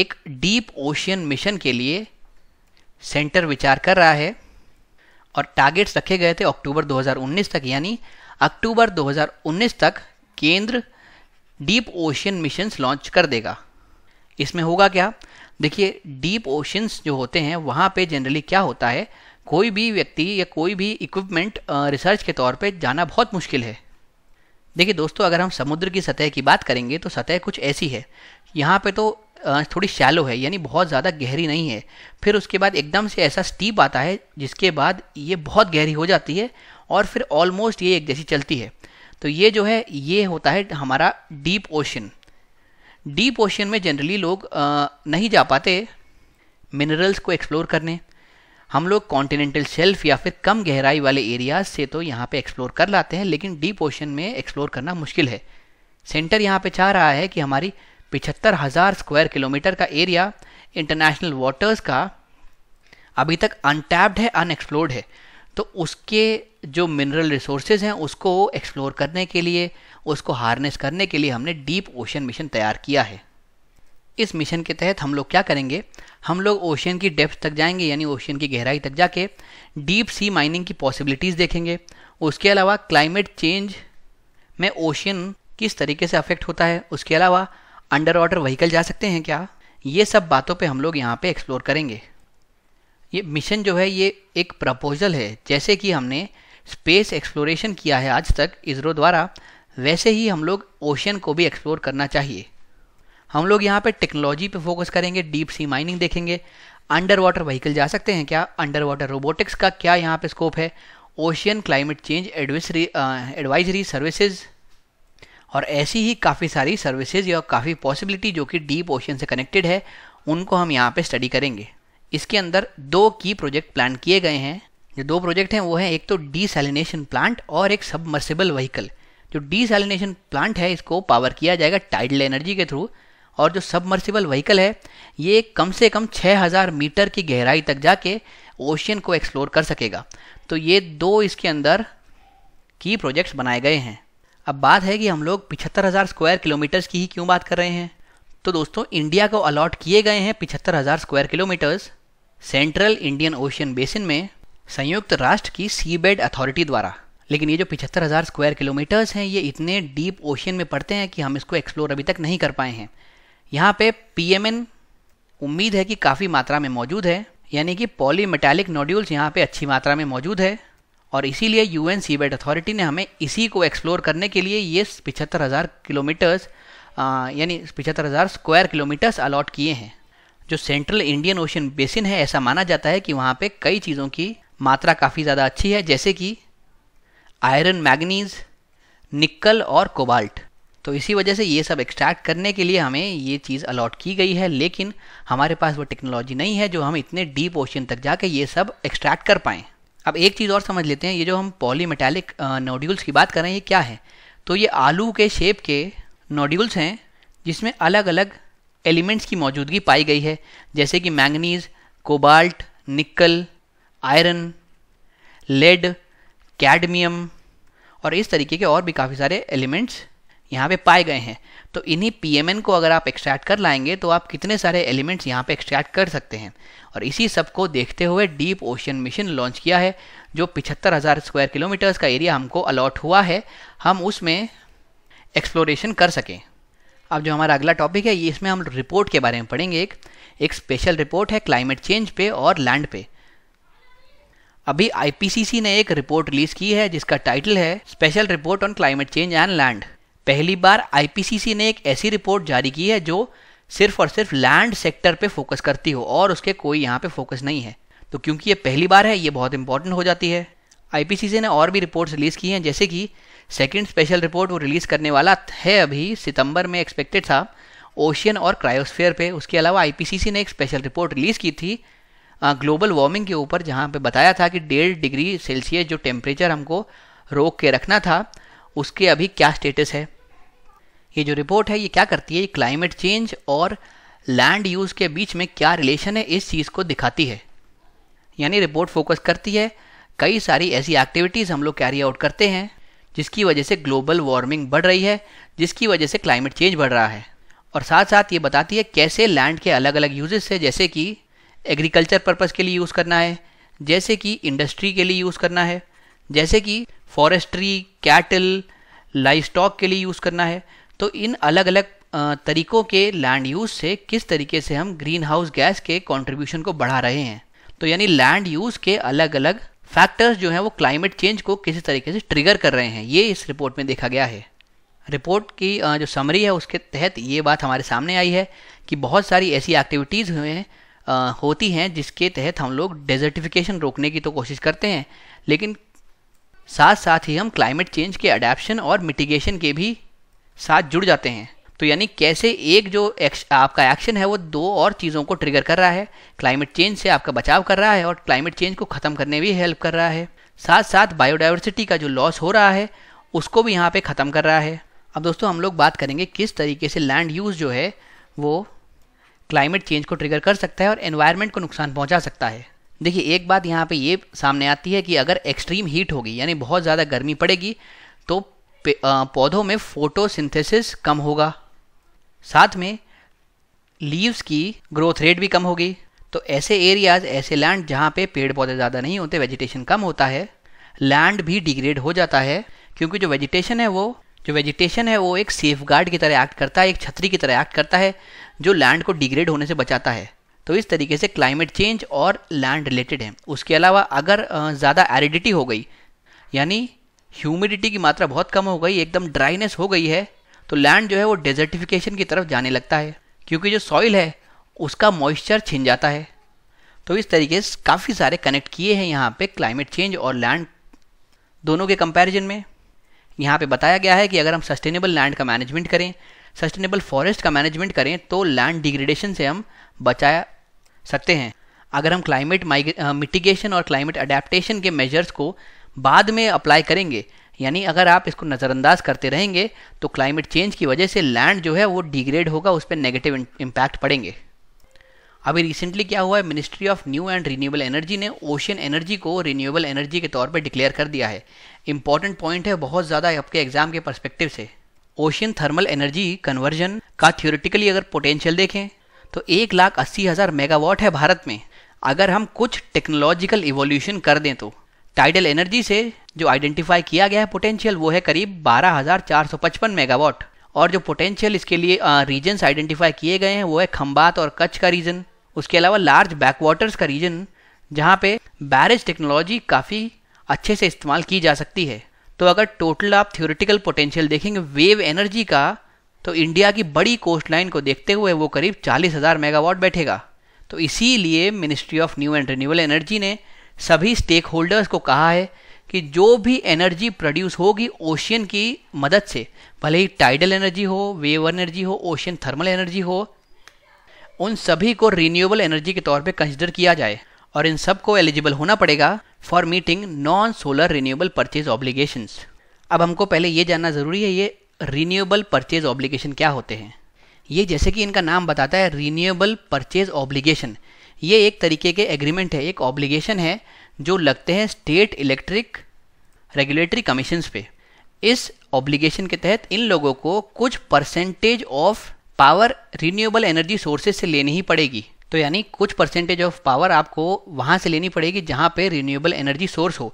एक डीप ओशियन मिशन के लिए सेंटर विचार कर रहा है और टारगेट्स रखे गए थे अक्टूबर 2019 तक यानी अक्टूबर 2019 तक केंद्र डीप ओशियन मिशंस लॉन्च कर देगा इसमें होगा क्या देखिए डीप ओशंस जो होते हैं वहाँ पे जनरली क्या होता है कोई भी व्यक्ति या कोई भी इक्विपमेंट रिसर्च के तौर पे जाना बहुत मुश्किल है देखिए दोस्तों अगर हम समुद्र की सतह की बात करेंगे तो सतह कुछ ऐसी है यहाँ पे तो थोड़ी शैलो है यानी बहुत ज़्यादा गहरी नहीं है फिर उसके बाद एकदम से ऐसा स्टीप आता है जिसके बाद ये बहुत गहरी हो जाती है और फिर ऑलमोस्ट ये एक जैसी चलती है तो ये जो है ये होता है हमारा डीप ओशन डीप ओशन में जनरली लोग आ, नहीं जा पाते मिनरल्स को एक्सप्लोर करने हम लोग कॉन्टिनेंटल शेल्फ या फिर कम गहराई वाले एरियाज से तो यहाँ पे एक्सप्लोर कर लाते हैं लेकिन डीप ओशन में एक्सप्लोर करना मुश्किल है सेंटर यहाँ पे चाह रहा है कि हमारी पिछहत्तर हज़ार स्क्वायर किलोमीटर का एरिया इंटरनेशनल वाटर्स का अभी तक अनटैप्ड है अनएक्सप्लोर्ड है तो उसके जो मिनरल रिसोर्सेज हैं उसको एक्सप्लोर करने के लिए उसको हार्नेस करने के लिए हमने डीप ओशन मिशन तैयार किया है इस मिशन के तहत हम लोग क्या करेंगे हम लोग ओशन की डेप्थ तक जाएंगे यानी ओशन की गहराई तक जाके डीप सी माइनिंग की पॉसिबिलिटीज़ देखेंगे उसके अलावा क्लाइमेट चेंज में ओशन किस तरीके से अफेक्ट होता है उसके अलावा अंडर वाटर व्हीकल जा सकते हैं क्या ये सब बातों पे हम लोग यहाँ पे एक्सप्लोर करेंगे ये मिशन जो है ये एक प्रपोजल है जैसे कि हमने स्पेस एक्सप्लोरेशन किया है आज तक इसरो द्वारा वैसे ही हम लोग ओशन को भी एक्सप्लोर करना चाहिए हम लोग यहाँ पे टेक्नोलॉजी पे फोकस करेंगे डीप सी माइनिंग देखेंगे अंडर वाटर व्हीकल जा सकते हैं क्या अंडर वाटर रोबोटिक्स का क्या यहाँ पे स्कोप है ocean climate change advisory advisory services और ऐसी ही काफ़ी सारी सर्विसेज या काफ़ी पॉसिबिलिटी जो कि डीप ओशन से कनेक्टेड है उनको हम यहाँ पे स्टडी करेंगे इसके अंदर दो की प्रोजेक्ट प्लान किए गए हैं जो दो प्रोजेक्ट हैं वो हैं एक तो डीसेलिनेशन प्लांट और एक सबमर्सिबल व्हीकल जो डीसेलिनेशन प्लांट है इसको पावर किया जाएगा टाइडल एनर्जी के थ्रू और जो सबमर्सिबल व्हीकल है ये कम से कम 6000 मीटर की गहराई तक जाके ओशियन को एक्सप्लोर कर सकेगा तो ये दो इसके अंदर की प्रोजेक्ट्स बनाए गए हैं अब बात है कि हम लोग पिछहत्तर हज़ार स्क्वायर किलोमीटर्स की ही क्यों बात कर रहे हैं तो दोस्तों इंडिया को अलॉट किए गए हैं पिछहत्तर हज़ार square kilometres central Indian ocean basin में संयुक्त राष्ट्र की सी बेड अथॉरिटी द्वारा लेकिन ये जो पिछहत्तर हज़ार स्क्वायर किलोमीटर्स हैं ये इतने डीप ओशियन में पड़ते हैं कि हम इसको एक्सप्लोर अभी तक नहीं कर पाए हैं यहाँ पे पी उम्मीद है कि काफ़ी मात्रा में मौजूद है यानी कि पॉली मेटेलिक नोड्यूल्स यहाँ पे अच्छी मात्रा में मौजूद है और इसीलिए U N seabed authority ने हमें इसी को एक्सप्लोर करने के लिए ये पिछहत्तर हज़ार किलोमीटर्स यानी पिछहत्तर हज़ार स्क्वायर किलोमीटर्स अलॉट किए हैं जो सेंट्रल इंडियन ओशन बेसिन है ऐसा माना जाता है कि वहाँ पे कई चीज़ों की मात्रा काफ़ी ज़्यादा अच्छी है जैसे कि आयरन मैगनीज निकल और कोबाल्ट तो इसी वजह से ये सब एक्सट्रैक्ट करने के लिए हमें ये चीज़ अलॉट की गई है लेकिन हमारे पास वो टेक्नोलॉजी नहीं है जो हम इतने डीप ओशन तक जाके ये सब एक्सट्रैक्ट कर पाएँ अब एक चीज़ और समझ लेते हैं ये जो हम मेटेलिक नोड्यूल्स की बात कर रहे हैं ये क्या है तो ये आलू के शेप के नोड्यूल्स हैं जिसमें अलग अलग एलिमेंट्स की मौजूदगी पाई गई है जैसे कि manganese cobalt nickel iron lead cadmium और इस तरीके के और भी काफ़ी सारे एलिमेंट्स यहाँ पे पाए गए हैं तो इन्हीं पी को अगर आप एक्सट्रैक्ट कर लाएंगे तो आप कितने सारे एलिमेंट्स यहाँ पे एक्सट्रैक्ट कर सकते हैं और इसी सब को देखते हुए डीप ओशन मिशन लॉन्च किया है जो पिछहत्तर हज़ार स्क्वायर किलोमीटर्स का एरिया हमको अलॉट हुआ है हम उसमें एक्सप्लोरेशन कर सकें अब जो हमारा अगला टॉपिक है इसमें हम रिपोर्ट के बारे में पढ़ेंगे एक एक स्पेशल रिपोर्ट है क्लाइमेट चेंज पे और लैंड पे अभी आईपीसीसी ने एक रिपोर्ट रिलीज की है जिसका टाइटल है special report on climate change and land पहली बार आईपीसीसी ने एक ऐसी रिपोर्ट जारी की है जो सिर्फ और सिर्फ लैंड सेक्टर पे फोकस करती हो और उसके कोई यहाँ पे फोकस नहीं है तो क्योंकि ये पहली बार है ये बहुत इंपॉर्टेंट हो जाती है आईपीसीसी ने और भी रिपोर्ट्स रिलीज की हैं जैसे कि सेकेंड स्पेशल रिपोर्ट वो रिलीज़ करने वाला है अभी सितंबर में एक्सपेक्टेड था ओशियन और क्रायोस्फेयर पे उसके अलावा आईपीसीसी ने एक स्पेशल रिपोर्ट रिलीज़ की थी ग्लोबल वार्मिंग के ऊपर जहाँ पे बताया था कि डेढ़ डिग्री सेल्सियस जो टेम्परेचर हमको रोक के रखना था उसके अभी क्या स्टेटस है ये जो रिपोर्ट है ये क्या करती है क्लाइमेट चेंज और लैंड यूज़ के बीच में क्या रिलेशन है इस चीज़ को दिखाती है यानी रिपोर्ट फोकस करती है कई सारी ऐसी एक्टिविटीज़ हम लोग कैरी आउट करते हैं जिसकी वजह से ग्लोबल वार्मिंग बढ़ रही है जिसकी वजह से क्लाइमेट चेंज बढ़ रहा है और साथ साथ ये बताती है कैसे लैंड के अलग अलग यूजेस है जैसे कि एग्रीकल्चर पर्पज़ के लिए यूज़ करना है जैसे कि इंडस्ट्री के लिए यूज़ करना है जैसे कि फॉरेस्ट्री कैटल लाइफ स्टॉक के लिए यूज़ करना है तो इन अलग अलग तरीकों के लैंड यूज़ से किस तरीके से हम ग्रीन हाउस गैस के कॉन्ट्रीब्यूशन को बढ़ा रहे हैं तो यानी लैंड यूज़ के अलग अलग फैक्टर्स जो हैं वो क्लाइमेट चेंज को किसी तरीके से ट्रिगर कर रहे हैं ये इस रिपोर्ट में देखा गया है रिपोर्ट की जो समरी है उसके तहत ये बात हमारे सामने आई है कि बहुत सारी ऐसी एक्टिविटीज़ हुए हैं होती हैं जिसके तहत हम लोग डेजर्टिफिकेशन रोकने की तो कोशिश करते हैं लेकिन साथ साथ ही हम क्लाइमेट चेंज के अडेप्शन और मिटिगेशन के भी साथ जुड़ जाते हैं तो यानी कैसे एक जो एक्श, आपका एक्शन है वो दो और चीज़ों को ट्रिगर कर रहा है क्लाइमेट चेंज से आपका बचाव कर रहा है और क्लाइमेट चेंज को ख़त्म करने में भी हेल्प कर रहा है साथ साथ बायोडाइवर्सिटी का जो लॉस हो रहा है उसको भी यहाँ पे ख़त्म कर रहा है अब दोस्तों हम लोग बात करेंगे किस तरीके से लैंड यूज़ जो है वो क्लाइमेट चेंज को ट्रिगर कर सकता है और एनवायरनमेंट को नुकसान पहुँचा सकता है देखिए एक बात यहाँ पे ये सामने आती है कि अगर एक्सट्रीम हीट होगी यानी बहुत ज़्यादा गर्मी पड़ेगी तो पौधों में फोटोसिंथेसिस कम होगा साथ में लीव्स की ग्रोथ रेट भी कम होगी तो ऐसे एरियाज ऐसे लैंड जहाँ पे पेड़ पौधे ज़्यादा नहीं होते वेजिटेशन कम होता है लैंड भी डिग्रेड हो जाता है क्योंकि जो वेजिटेशन है वो जो वेजिटेशन है वो एक सेफ गार्ड की तरह एक्ट करता है एक छतरी की तरह एक्ट करता है जो लैंड को डिग्रेड होने से बचाता है तो इस तरीके से क्लाइमेट चेंज और लैंड रिलेटेड है उसके अलावा अगर ज़्यादा एरिडिटी हो गई यानी ह्यूमिडिटी की मात्रा बहुत कम हो गई एकदम ड्राइनेस हो गई है तो लैंड जो है वो डेजर्टिफिकेशन की तरफ जाने लगता है क्योंकि जो सॉइल है उसका मॉइस्चर छिन जाता है तो इस तरीके से काफ़ी सारे कनेक्ट किए हैं यहाँ पे क्लाइमेट चेंज और लैंड दोनों के कंपैरिजन में यहाँ पे बताया गया है कि अगर हम सस्टेनेबल लैंड का मैनेजमेंट करें सस्टेनेबल फॉरेस्ट का मैनेजमेंट करें तो लैंड डिग्रेडेशन से हम बचा सकते हैं अगर हम क्लाइमेट माइग मिटिगेशन और क्लाइमेट अडेप्टशन के मेजर्स को बाद में अप्लाई करेंगे यानी अगर आप इसको नज़रअंदाज करते रहेंगे तो क्लाइमेट चेंज की वजह से लैंड जो है वो डिग्रेड होगा उस पर नेगेटिव इम्पैक्ट पड़ेंगे अभी रिसेंटली क्या हुआ है ministry of new and renewable energy ने ओशन एनर्जी को रीन्यूएबल एनर्जी के तौर पर डिक्लेयर कर दिया है इंपॉर्टेंट पॉइंट है बहुत ज़्यादा आपके एग्जाम के परस्पेक्टिव से ओशियन थर्मल एनर्जी कन्वर्जन का थियोरिटिकली अगर पोटेंशियल देखें तो एक लाख अस्सी हज़ार मेगावाट है भारत में अगर हम कुछ टेक्नोलॉजिकल इवोल्यूशन कर दें तो टाइडल एनर्जी से जो आइडेंटिफाई किया गया है पोटेंशियल वो है करीब 12,455 मेगावाट और जो पोटेंशियल इसके लिए रीजन्स आइडेंटिफाई किए गए हैं वो है खम्बात और कच्छ का रीजन उसके अलावा लार्ज बैक वाटर्स का रीजन जहाँ पे बैरेज टेक्नोलॉजी काफ़ी अच्छे से इस्तेमाल की जा सकती है तो अगर टोटल आप थियोरिटिकल पोटेंशियल देखेंगे वेव एनर्जी का तो इंडिया की बड़ी कोस्ट लाइन को देखते हुए वो करीब 40,000 मेगावाट बैठेगा तो इसीलिए ministry of new and renewable energy ने सभी स्टेक होल्डर्स को कहा है कि जो भी एनर्जी प्रोड्यूस होगी ओशियन की मदद से भले ही टाइडल एनर्जी हो वेव एनर्जी हो ओशियन थर्मल एनर्जी हो उन सभी को रिन्यूएबल एनर्जी के तौर पे कंसिडर किया जाए और इन सब को एलिजिबल होना पड़ेगा for meeting non solar renewable purchase obligation अब हमको पहले ये जानना ज़रूरी है ये रिन्यूएबल परचेज ऑब्लिगेशन क्या होते हैं ये जैसे कि इनका नाम बताता है रीन्यूएबल परचेज ऑब्लिगेशन ये एक तरीके के एग्रीमेंट है एक ऑब्लिगेशन है जो लगते हैं स्टेट इलेक्ट्रिक रेगुलेटरी कमीशन पे इस ऑब्लिगेशन के तहत इन लोगों को कुछ percentage of power renewable energy sources से लेनी ही पड़ेगी तो यानी कुछ परसेंटेज ऑफ पावर आपको वहाँ से लेनी पड़ेगी जहाँ पे रिन्यूएबल एनर्जी सोर्स हो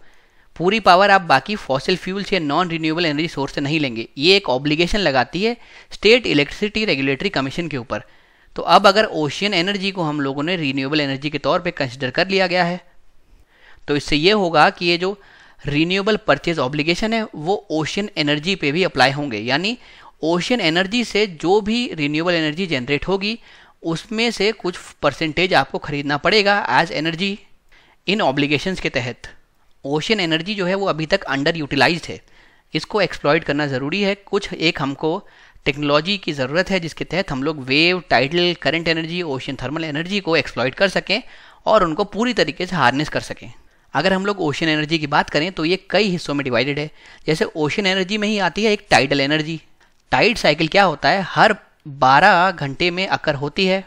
पूरी पावर आप बाकी फॉसिल फ्यूल्स या नॉन रिन्यूएबल एनर्जी सोर्स से नहीं लेंगे ये एक ऑब्लिगेशन लगाती है स्टेट इलेक्ट्रिसिटी रेगुलेटरी कमीशन के ऊपर तो अब अगर ओशियन एनर्जी को हम लोगों ने रीन्यूएबल एनर्जी के तौर पे कंसिडर कर लिया गया है तो इससे ये होगा कि ये जो रीन्यूएबल परचेज ऑब्लिगेशन है वो ओशियन एनर्जी पे भी अप्लाई होंगे यानी ओशियन एनर्जी से जो भी रीन्यूएबल एनर्जी जनरेट होगी उसमें से कुछ परसेंटेज आपको खरीदना पड़ेगा एज एनर्जी इन ऑब्लिगेशन के तहत ओशियन एनर्जी जो है वो अभी तक अंडर यूटिलाइज है इसको एक्सप्लॉयट करना ज़रूरी है कुछ एक हमको टेक्नोलॉजी की ज़रूरत है जिसके तहत हम लोग wave tidal current energy ocean thermal energy को एक्सप्लॉयट कर सकें और उनको पूरी तरीके से हार्नेस कर सकें अगर हम लोग ओशन एनर्जी की बात करें तो ये कई हिस्सों में डिवाइडेड है जैसे ओशन एनर्जी में ही आती है एक टाइडल एनर्जी टाइड साइकिल क्या होता है हर 12 घंटे में अकर होती है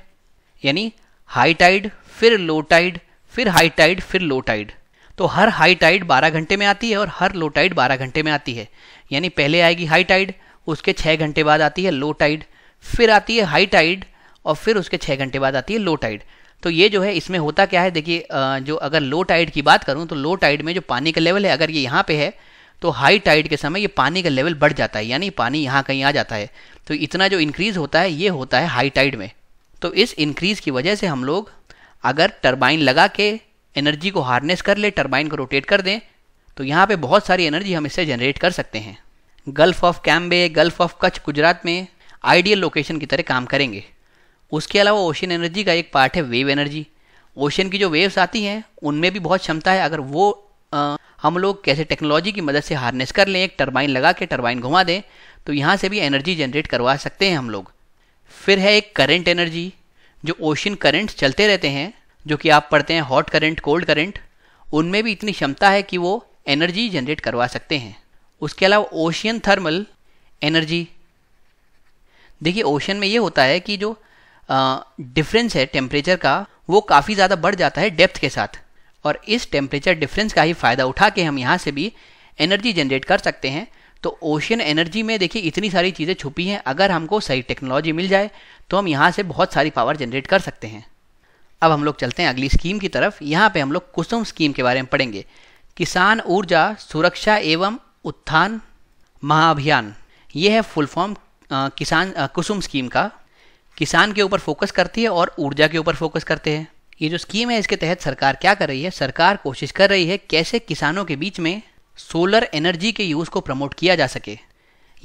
यानी हाई टाइड फिर लो टाइड फिर हाई टाइड फिर लो टाइड तो हर हाई टाइड 12 घंटे में आती है और हर लो टाइड 12 घंटे में आती है यानी पहले आएगी हाई टाइड उसके छः घंटे बाद आती है लो टाइड फिर आती है हाई टाइड और फिर उसके छः घंटे बाद आती है लो टाइड तो ये जो है इसमें होता क्या है देखिए जो अगर लो टाइड की बात करूँ तो लो टाइड में जो पानी का लेवल है अगर ये यहाँ पे है तो हाई टाइड के समय ये पानी का लेवल बढ़ जाता है यानी पानी यहाँ कहीं आ जाता है तो इतना जो इंक्रीज़ होता है ये होता है हाई टाइड में तो इस इंक्रीज़ की वजह से हम लोग अगर टरबाइन लगा के एनर्जी को हार्नेस कर ले टरबाइन को रोटेट कर दें तो यहाँ पे बहुत सारी एनर्जी हम इससे जनरेट कर सकते हैं gulf of Cambay gulf of Kutch Gujarat में आइडियल लोकेशन की तरह काम करेंगे उसके अलावा ओशन एनर्जी का एक पार्ट है वेव एनर्जी ओशन की जो वेव्स आती हैं उनमें भी बहुत क्षमता है अगर वो आ, हम लोग कैसे टेक्नोलॉजी की मदद से हार्नेस कर लें एक टर्बाइन लगा के टर्बाइन घुमा दें तो यहाँ से भी एनर्जी जनरेट करवा सकते हैं हम लोग फिर है एक करंट एनर्जी जो ओशन करंट चलते रहते हैं जो कि आप पढ़ते हैं हॉट करंट कोल्ड करंट उनमें भी इतनी क्षमता है कि वो एनर्जी जनरेट करवा सकते हैं उसके अलावा ओशियन थर्मल एनर्जी देखिए ओशन में ये होता है कि जो डिफरेंस है टेम्परेचर का वो काफ़ी ज़्यादा बढ़ जाता है डेप्थ के साथ और इस टेम्परेचर डिफरेंस का ही फ़ायदा उठा के हम यहाँ से भी एनर्जी जनरेट कर सकते हैं तो ओशियन एनर्जी में देखिए इतनी सारी चीज़ें छुपी हैं अगर हमको सही टेक्नोलॉजी मिल जाए तो हम यहाँ से बहुत सारी पावर जनरेट कर सकते हैं अब हम लोग चलते हैं अगली स्कीम की तरफ यहाँ पे हम लोग कुसुम स्कीम के बारे में पढ़ेंगे किसान ऊर्जा सुरक्षा एवं उत्थान महाअभियान ये है फुल फॉर्म किसान कुसुम स्कीम का किसान के ऊपर फोकस करती है और ऊर्जा के ऊपर फोकस करते हैं ये जो स्कीम है इसके तहत सरकार क्या कर रही है सरकार कोशिश कर रही है कैसे किसानों के बीच में सोलर एनर्जी के यूज़ को प्रमोट किया जा सके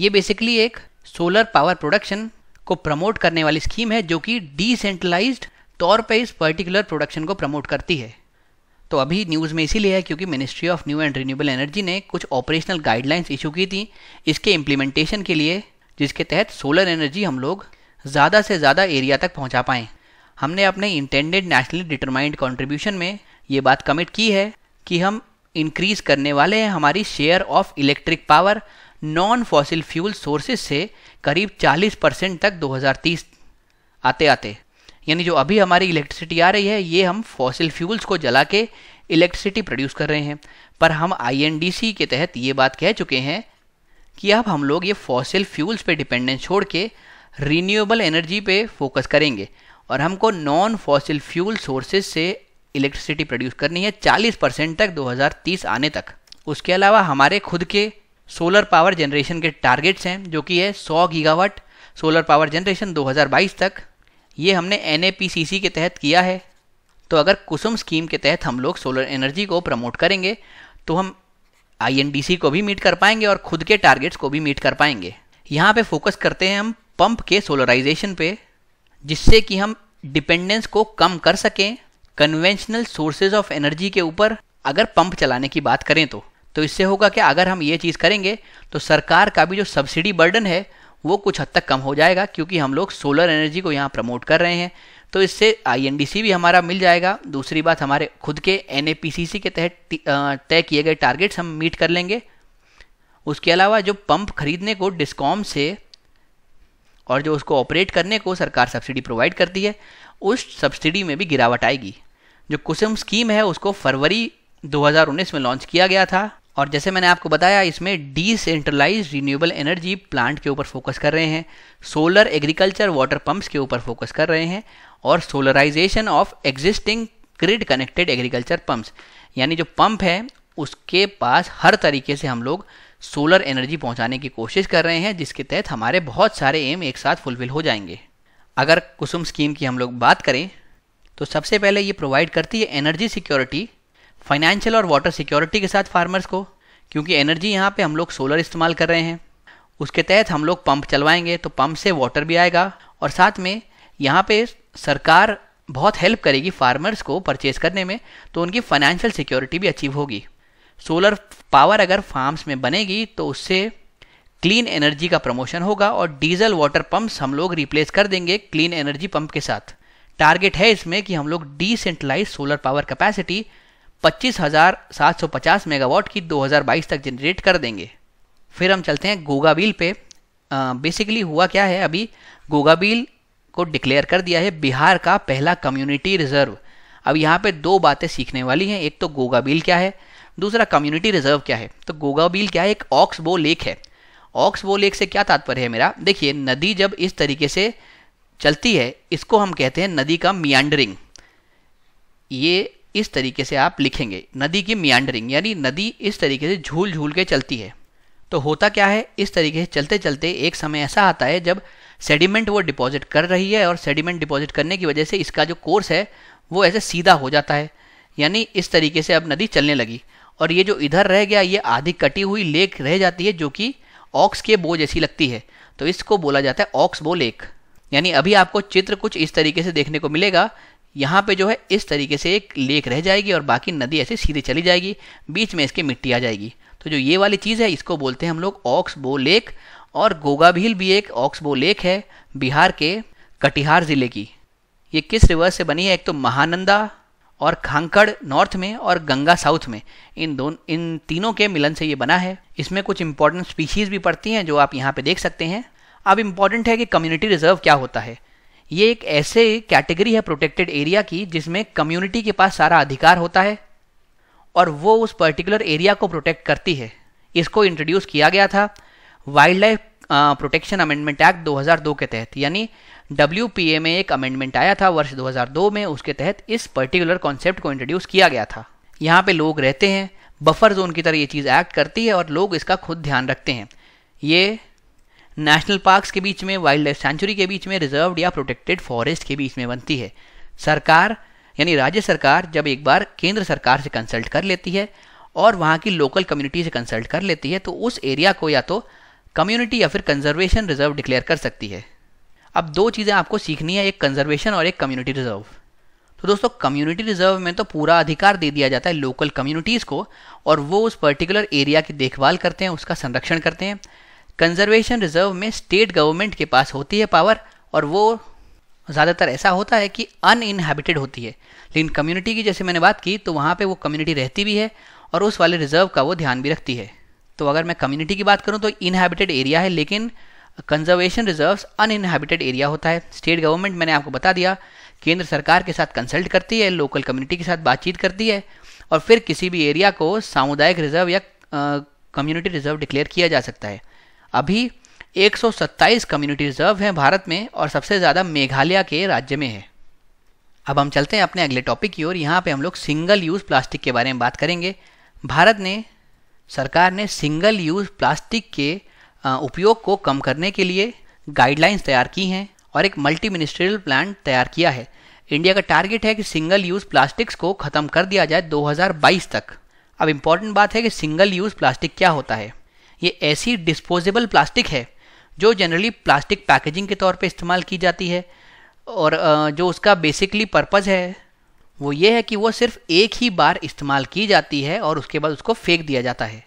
ये बेसिकली एक सोलर पावर प्रोडक्शन को प्रमोट करने वाली स्कीम है जो कि डिसेंट्रलाइज्ड तौर पर इस पर्टिकुलर प्रोडक्शन को प्रमोट करती है तो अभी न्यूज़ में इसीलिए है क्योंकि ministry of new and renewable energy ने कुछ ऑपरेशनल गाइडलाइंस इशू की थी इसके इम्प्लीमेंटेशन के लिए जिसके तहत सोलर एनर्जी हम लोग ज़्यादा से ज़्यादा एरिया तक पहुँचा पाएँ हमने अपने इंटेंडेड नेशनली डिटरमाइंड कॉन्ट्रीब्यूशन में ये बात कमिट की है कि हम इंक्रीज करने वाले हैं हमारी share of electric power non fossil fuel sources से करीब 40 परसेंट तक 2030 आते आते यानी जो अभी हमारी इलेक्ट्रिसिटी आ रही है ये हम फॉसिल फ्यूल्स को जला के इलेक्ट्रिसिटी प्रोड्यूस कर रहे हैं पर हम आईएनडीसी के तहत ये बात कह चुके हैं कि अब हम लोग ये फॉसिल फ्यूल्स पे डिपेंडेंस छोड़ के रीन्यूएबल एनर्जी पे फोकस करेंगे और हमको नॉन फॉसिल फ्यूल सोर्सेज से इलेक्ट्रिसिटी प्रोड्यूस करनी है 40 परसेंट तक 2030 आने तक उसके अलावा हमारे खुद के सोलर पावर जनरेशन के टारगेट्स हैं जो कि है 100 गीगावाट सोलर पावर जनरेशन 2022 तक ये हमने एन के तहत किया है तो अगर कुसुम स्कीम के तहत हम लोग सोलर एनर्जी को प्रमोट करेंगे तो हम आई को भी मीट कर पाएंगे और खुद के टारगेट्स को भी मीट कर पाएंगे यहाँ पे फोकस करते हैं हम पंप के सोलराइजेशन पे जिससे कि हम डिपेंडेंस को कम कर सकें कन्वेंशनल सोर्सेज ऑफ एनर्जी के ऊपर अगर पंप चलाने की बात करें तो तो इससे होगा कि अगर हम ये चीज़ करेंगे तो सरकार का भी जो सब्सिडी बर्डन है वो कुछ हद तक कम हो जाएगा क्योंकि हम लोग सोलर एनर्जी को यहाँ प्रमोट कर रहे हैं तो इससे आईएनडीसी भी हमारा मिल जाएगा दूसरी बात हमारे खुद के एन के तहत तय किए गए टारगेट्स हम मीट कर लेंगे उसके अलावा जो पंप खरीदने को डिस्कॉम से और जो उसको ऑपरेट करने को सरकार सब्सिडी प्रोवाइड करती है उस सब्सिडी में भी गिरावट आएगी जो कुसुम स्कीम है उसको फरवरी 2019 में लॉन्च किया गया था और जैसे मैंने आपको बताया इसमें डिसेंट्रलाइज रिन्यूएबल एनर्जी प्लांट के ऊपर फोकस कर रहे हैं सोलर एग्रीकल्चर वाटर पंप्स के ऊपर फोकस कर रहे हैं और solarisation of existing grid connected agriculture pumps यानी जो पंप है उसके पास हर तरीके से हम लोग सोलर एनर्जी पहुंचाने की कोशिश कर रहे हैं जिसके तहत हमारे बहुत सारे एम एक साथ फुलफिल हो जाएंगे अगर कुसुम स्कीम की हम लोग बात करें तो सबसे पहले ये प्रोवाइड करती है एनर्जी सिक्योरिटी फाइनेंशियल और वाटर सिक्योरिटी के साथ फार्मर्स को क्योंकि एनर्जी यहाँ पे हम लोग सोलर इस्तेमाल कर रहे हैं उसके तहत हम लोग पंप चलवाएंगे तो पंप से वाटर भी आएगा और साथ में यहाँ पे सरकार बहुत हेल्प करेगी फार्मर्स को परचेज करने में तो उनकी फाइनेंशियल सिक्योरिटी भी अचीव होगी सोलर पावर अगर फार्म्स में बनेगी तो उससे क्लीन एनर्जी का प्रमोशन होगा और डीजल वाटर पंप्स हम लोग रिप्लेस कर देंगे क्लीन एनर्जी पंप के साथ टारगेट है इसमें कि हम लोग decentralise solar power capacity 25,750 megawatt की 2022 तक जनरेट कर देंगे फिर हम चलते हैं गोगाबील पे बेसिकली हुआ क्या है अभी गोगाबील को डिक्लेयर कर दिया है बिहार का पहला कम्युनिटी रिजर्व अब यहाँ पे दो बातें सीखने वाली हैं एक तो गोगाबील क्या है दूसरा कम्युनिटी रिजर्व क्या है तो गोगाबील क्या है एक ऑक्स बो लेक है ऑक्स बो लेक से क्या तात्पर्य है मेरा देखिए नदी जब इस तरीके से चलती है इसको हम कहते हैं नदी का मियांडरिंग ये इस तरीके से आप लिखेंगे नदी की मियांडरिंग यानी नदी इस तरीके से झूल झूल के चलती है तो होता क्या है इस तरीके से चलते चलते एक समय ऐसा आता है जब सेडिमेंट वो डिपॉजिट कर रही है और सेडिमेंट डिपॉजिट करने की वजह से इसका जो कोर्स है वो ऐसे सीधा हो जाता है यानी इस तरीके से अब नदी चलने लगी और ये जो इधर रह गया ये आधी कटी हुई लेक रह जाती है जो कि ऑक्स के बो जैसी लगती है तो इसको बोला जाता है ऑक्स बो लेक यानी अभी आपको चित्र कुछ इस तरीके से देखने को मिलेगा यहाँ पे जो है इस तरीके से एक लेक रह जाएगी और बाकी नदी ऐसे सीधे चली जाएगी बीच में इसके मिट्टी आ जाएगी तो जो ये वाली चीज़ है इसको बोलते हैं हम लोग ऑक्स बो लेक और गोगा भील भी एक ऑक्स बो लेक है बिहार के कटिहार ज़िले की ये किस रिवर से बनी है एक तो महानंदा और खांकड़ नॉर्थ में और गंगा साउथ में इन दोनों इन तीनों के मिलन से ये बना है इसमें कुछ इंपॉर्टेंट स्पीशीज़ भी पड़ती हैं जो आप यहाँ पे देख सकते हैं अब इम्पॉर्टेंट है कि कम्युनिटी रिजर्व क्या होता है ये एक ऐसे कैटेगरी है प्रोटेक्टेड एरिया की जिसमें कम्युनिटी के पास सारा अधिकार होता है और वो उस पर्टिकुलर एरिया को प्रोटेक्ट करती है इसको इंट्रोड्यूस किया गया था wild life protection amendment act 2002 के तहत यानी डब्ल्यू में एक अमेंडमेंट आया था वर्ष 2002 में उसके तहत इस पर्टिकुलर कॉन्सेप्ट को इंट्रोड्यूस किया गया था यहाँ पे लोग रहते हैं बफर जोन की तरह ये चीज़ एक्ट करती है और लोग इसका खुद ध्यान रखते हैं ये नेशनल पार्क्स के बीच में वाइल्ड लाइफ सेंचुरी के बीच में रिजर्व या प्रोटेक्टेड फॉरेस्ट के बीच में बनती है सरकार यानी राज्य सरकार जब एक बार केंद्र सरकार से कंसल्ट कर लेती है और वहाँ की लोकल कम्युनिटी से कंसल्ट कर लेती है तो उस एरिया को या तो कम्युनिटी या फिर कंजर्वेशन रिजर्व डिक्लेयर कर सकती है अब दो चीज़ें आपको सीखनी है एक कंजर्वेशन और एक कम्युनिटी रिजर्व तो दोस्तों कम्युनिटी रिजर्व में तो पूरा अधिकार दे दिया जाता है लोकल कम्युनिटीज़ को और वो उस पर्टिकुलर एरिया की देखभाल करते हैं उसका संरक्षण करते हैं कंजर्वेशन रिजर्व में स्टेट गवर्नमेंट के पास होती है पावर और वो ज़्यादातर ऐसा होता है कि अनइनहेबिटेड होती है लेकिन कम्युनिटी की जैसे मैंने बात की तो वहाँ पे वो कम्युनिटी रहती भी है और उस वाले रिजर्व का वो ध्यान भी रखती है तो अगर मैं कम्युनिटी की बात करूँ तो इनहेबिटेड एरिया है लेकिन कंजर्वेशन अन अनइनहेबिटेड एरिया होता है स्टेट गवर्नमेंट मैंने आपको बता दिया केंद्र सरकार के साथ कंसल्ट करती है लोकल कम्युनिटी के साथ बातचीत करती है और फिर किसी भी एरिया को सामुदायिक रिजर्व या कम्युनिटी रिजर्व डिक्लेयर किया जा सकता है अभी 127 कम्युनिटी रिजर्व हैं भारत में और सबसे ज़्यादा मेघालय के राज्य में है अब हम चलते हैं अपने अगले टॉपिक की ओर यहाँ पे हम लोग सिंगल यूज़ प्लास्टिक के बारे में बात करेंगे भारत ने सरकार ने सिंगल यूज़ प्लास्टिक के उपयोग को कम करने के लिए गाइडलाइंस तैयार की हैं और एक मल्टी मिनिस्ट्रियल प्लान तैयार किया है इंडिया का टारगेट है कि सिंगल यूज़ प्लास्टिक्स को ख़त्म कर दिया जाए 2022 तक अब इम्पॉर्टेंट बात है कि सिंगल यूज़ प्लास्टिक क्या होता है ये ऐसी डिस्पोजेबल प्लास्टिक है जो जनरली प्लास्टिक पैकेजिंग के तौर पे इस्तेमाल की जाती है और जो उसका बेसिकली पर्पज़ है वो ये है कि वो सिर्फ एक ही बार इस्तेमाल की जाती है और उसके बाद उसको फेंक दिया जाता है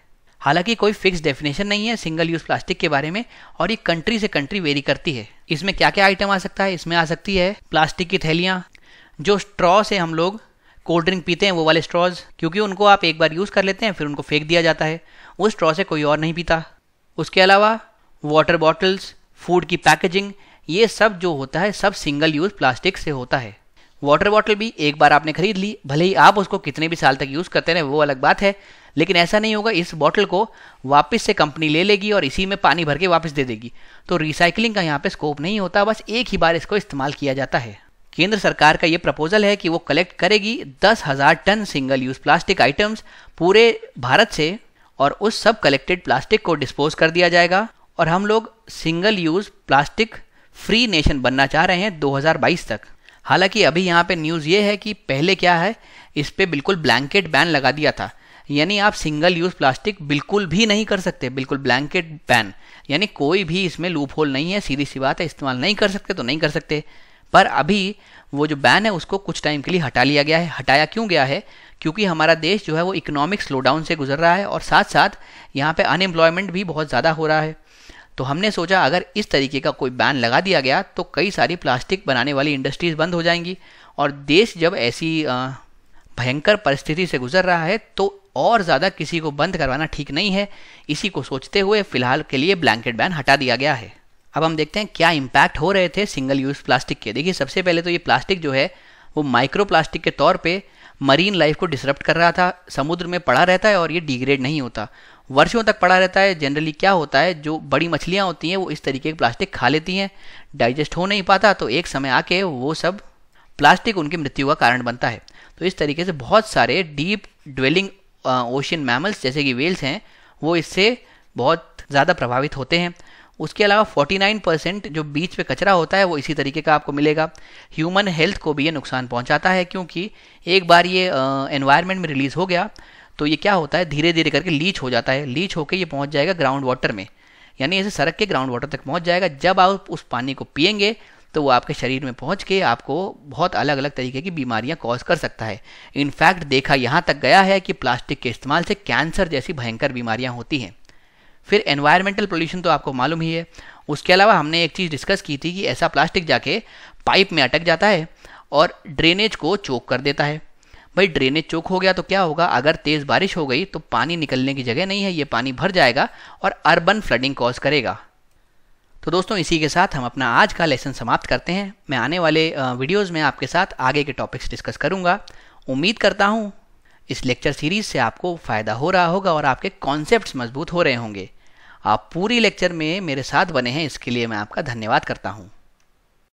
हालांकि कोई फिक्स डेफिनेशन नहीं है सिंगल यूज़ प्लास्टिक के बारे में और ये कंट्री से कंट्री वेरी करती है इसमें क्या क्या आइटम आ सकता है इसमें आ सकती है प्लास्टिक की थैलियाँ जो स्ट्रॉ से हम लोग कोल्ड ड्रिंक पीते हैं वो वाले स्ट्रॉज क्योंकि उनको आप एक बार यूज़ कर लेते हैं फिर उनको फेंक दिया जाता है उस स्ट्रॉ से कोई और नहीं पीता उसके अलावा वाटर बॉटल्स फूड की पैकेजिंग ये सब जो होता है सब सिंगल यूज़ प्लास्टिक से होता है वाटर बॉटल भी एक बार आपने खरीद ली भले ही आप उसको कितने भी साल तक यूज़ करते रहे वो अलग बात है लेकिन ऐसा नहीं होगा इस बॉटल को वापस से कंपनी ले लेगी और इसी में पानी भर के वापस दे देगी तो रिसाइकलिंग का यहाँ पे स्कोप नहीं होता बस एक ही बार इसको इस्तेमाल किया जाता है केंद्र सरकार का ये प्रपोजल है कि वो कलेक्ट करेगी दस हज़ार ton single use plastic items पूरे भारत से और उस सब कलेक्टेड प्लास्टिक को डिस्पोज कर दिया जाएगा और हम लोग single use plastic free nation बनना चाह रहे हैं 2022 तक हालांकि अभी यहाँ पे न्यूज़ ये है कि पहले क्या है इस पर बिल्कुल ब्लैंकेट बैन लगा दिया था यानी आप सिंगल यूज़ प्लास्टिक बिल्कुल भी नहीं कर सकते बिल्कुल ब्लैंकेट बैन यानी कोई भी इसमें लूप होल नहीं है सीधी सी बात है इस्तेमाल नहीं कर सकते तो नहीं कर सकते पर अभी वो जो बैन है उसको कुछ टाइम के लिए हटा लिया गया है हटाया क्यों गया है क्योंकि हमारा देश जो है वो इकोनॉमिक स्लोडाउन से गुजर रहा है और साथ साथ यहाँ पे अनएम्प्लॉयमेंट भी बहुत ज़्यादा हो रहा है तो हमने सोचा अगर इस तरीके का कोई बैन लगा दिया गया तो कई सारी प्लास्टिक बनाने वाली इंडस्ट्रीज़ बंद हो जाएंगी और देश जब ऐसी भयंकर परिस्थिति से गुजर रहा है तो और ज़्यादा किसी को बंद करवाना ठीक नहीं है इसी को सोचते हुए फिलहाल के लिए ब्लैंकेट बैन हटा दिया गया है अब हम देखते हैं क्या इम्पैक्ट हो रहे थे सिंगल यूज़ प्लास्टिक के देखिए सबसे पहले तो ये प्लास्टिक जो है वो माइक्रो प्लास्टिक के तौर पे मरीन लाइफ को डिसरप्ट कर रहा था समुद्र में पड़ा रहता है और ये डिग्रेड नहीं होता वर्षों तक पड़ा रहता है जनरली क्या होता है जो बड़ी मछलियाँ होती हैं वो इस तरीके के प्लास्टिक खा लेती हैं डाइजेस्ट हो नहीं पाता तो एक समय आके वो सब प्लास्टिक उनकी मृत्यु का कारण बनता है तो इस तरीके से बहुत सारे डीप ड्वेलिंग ओशियन मैमल्स जैसे कि वेल्स हैं वो इससे बहुत ज़्यादा प्रभावित होते हैं उसके अलावा 49 परसेंट जो बीच पे कचरा होता है वो इसी तरीके का आपको मिलेगा ह्यूमन हेल्थ को भी ये नुकसान पहुंचाता है क्योंकि एक बार ये एनवायरनमेंट में रिलीज़ हो गया तो ये क्या होता है धीरे धीरे करके लीच हो जाता है लीच होकर ये पहुँच जाएगा ग्राउंड वाटर में यानी इसे सड़क के ग्राउंड वाटर तक पहुँच जाएगा जब आप उस पानी को पियेंगे तो वो आपके शरीर में पहुंच के आपको बहुत अलग अलग तरीके की बीमारियां कॉज कर सकता है इनफैक्ट देखा यहाँ तक गया है कि प्लास्टिक के इस्तेमाल से कैंसर जैसी भयंकर बीमारियां होती हैं फिर एनवायरमेंटल पोल्यूशन तो आपको मालूम ही है उसके अलावा हमने एक चीज़ डिस्कस की थी कि ऐसा प्लास्टिक जाके पाइप में अटक जाता है और ड्रेनेज को चोक कर देता है भाई ड्रेनेज चोक हो गया तो क्या होगा अगर तेज़ बारिश हो गई तो पानी निकलने की जगह नहीं है ये पानी भर जाएगा और अर्बन फ्लडिंग कॉज करेगा तो दोस्तों इसी के साथ हम अपना आज का लेसन समाप्त करते हैं मैं आने वाले वीडियोज़ में आपके साथ आगे के टॉपिक्स डिस्कस करूँगा उम्मीद करता हूँ इस लेक्चर सीरीज़ से आपको फ़ायदा हो रहा होगा और आपके कॉन्सेप्ट मजबूत हो रहे होंगे आप पूरी लेक्चर में मेरे साथ बने हैं इसके लिए मैं आपका धन्यवाद करता हूँ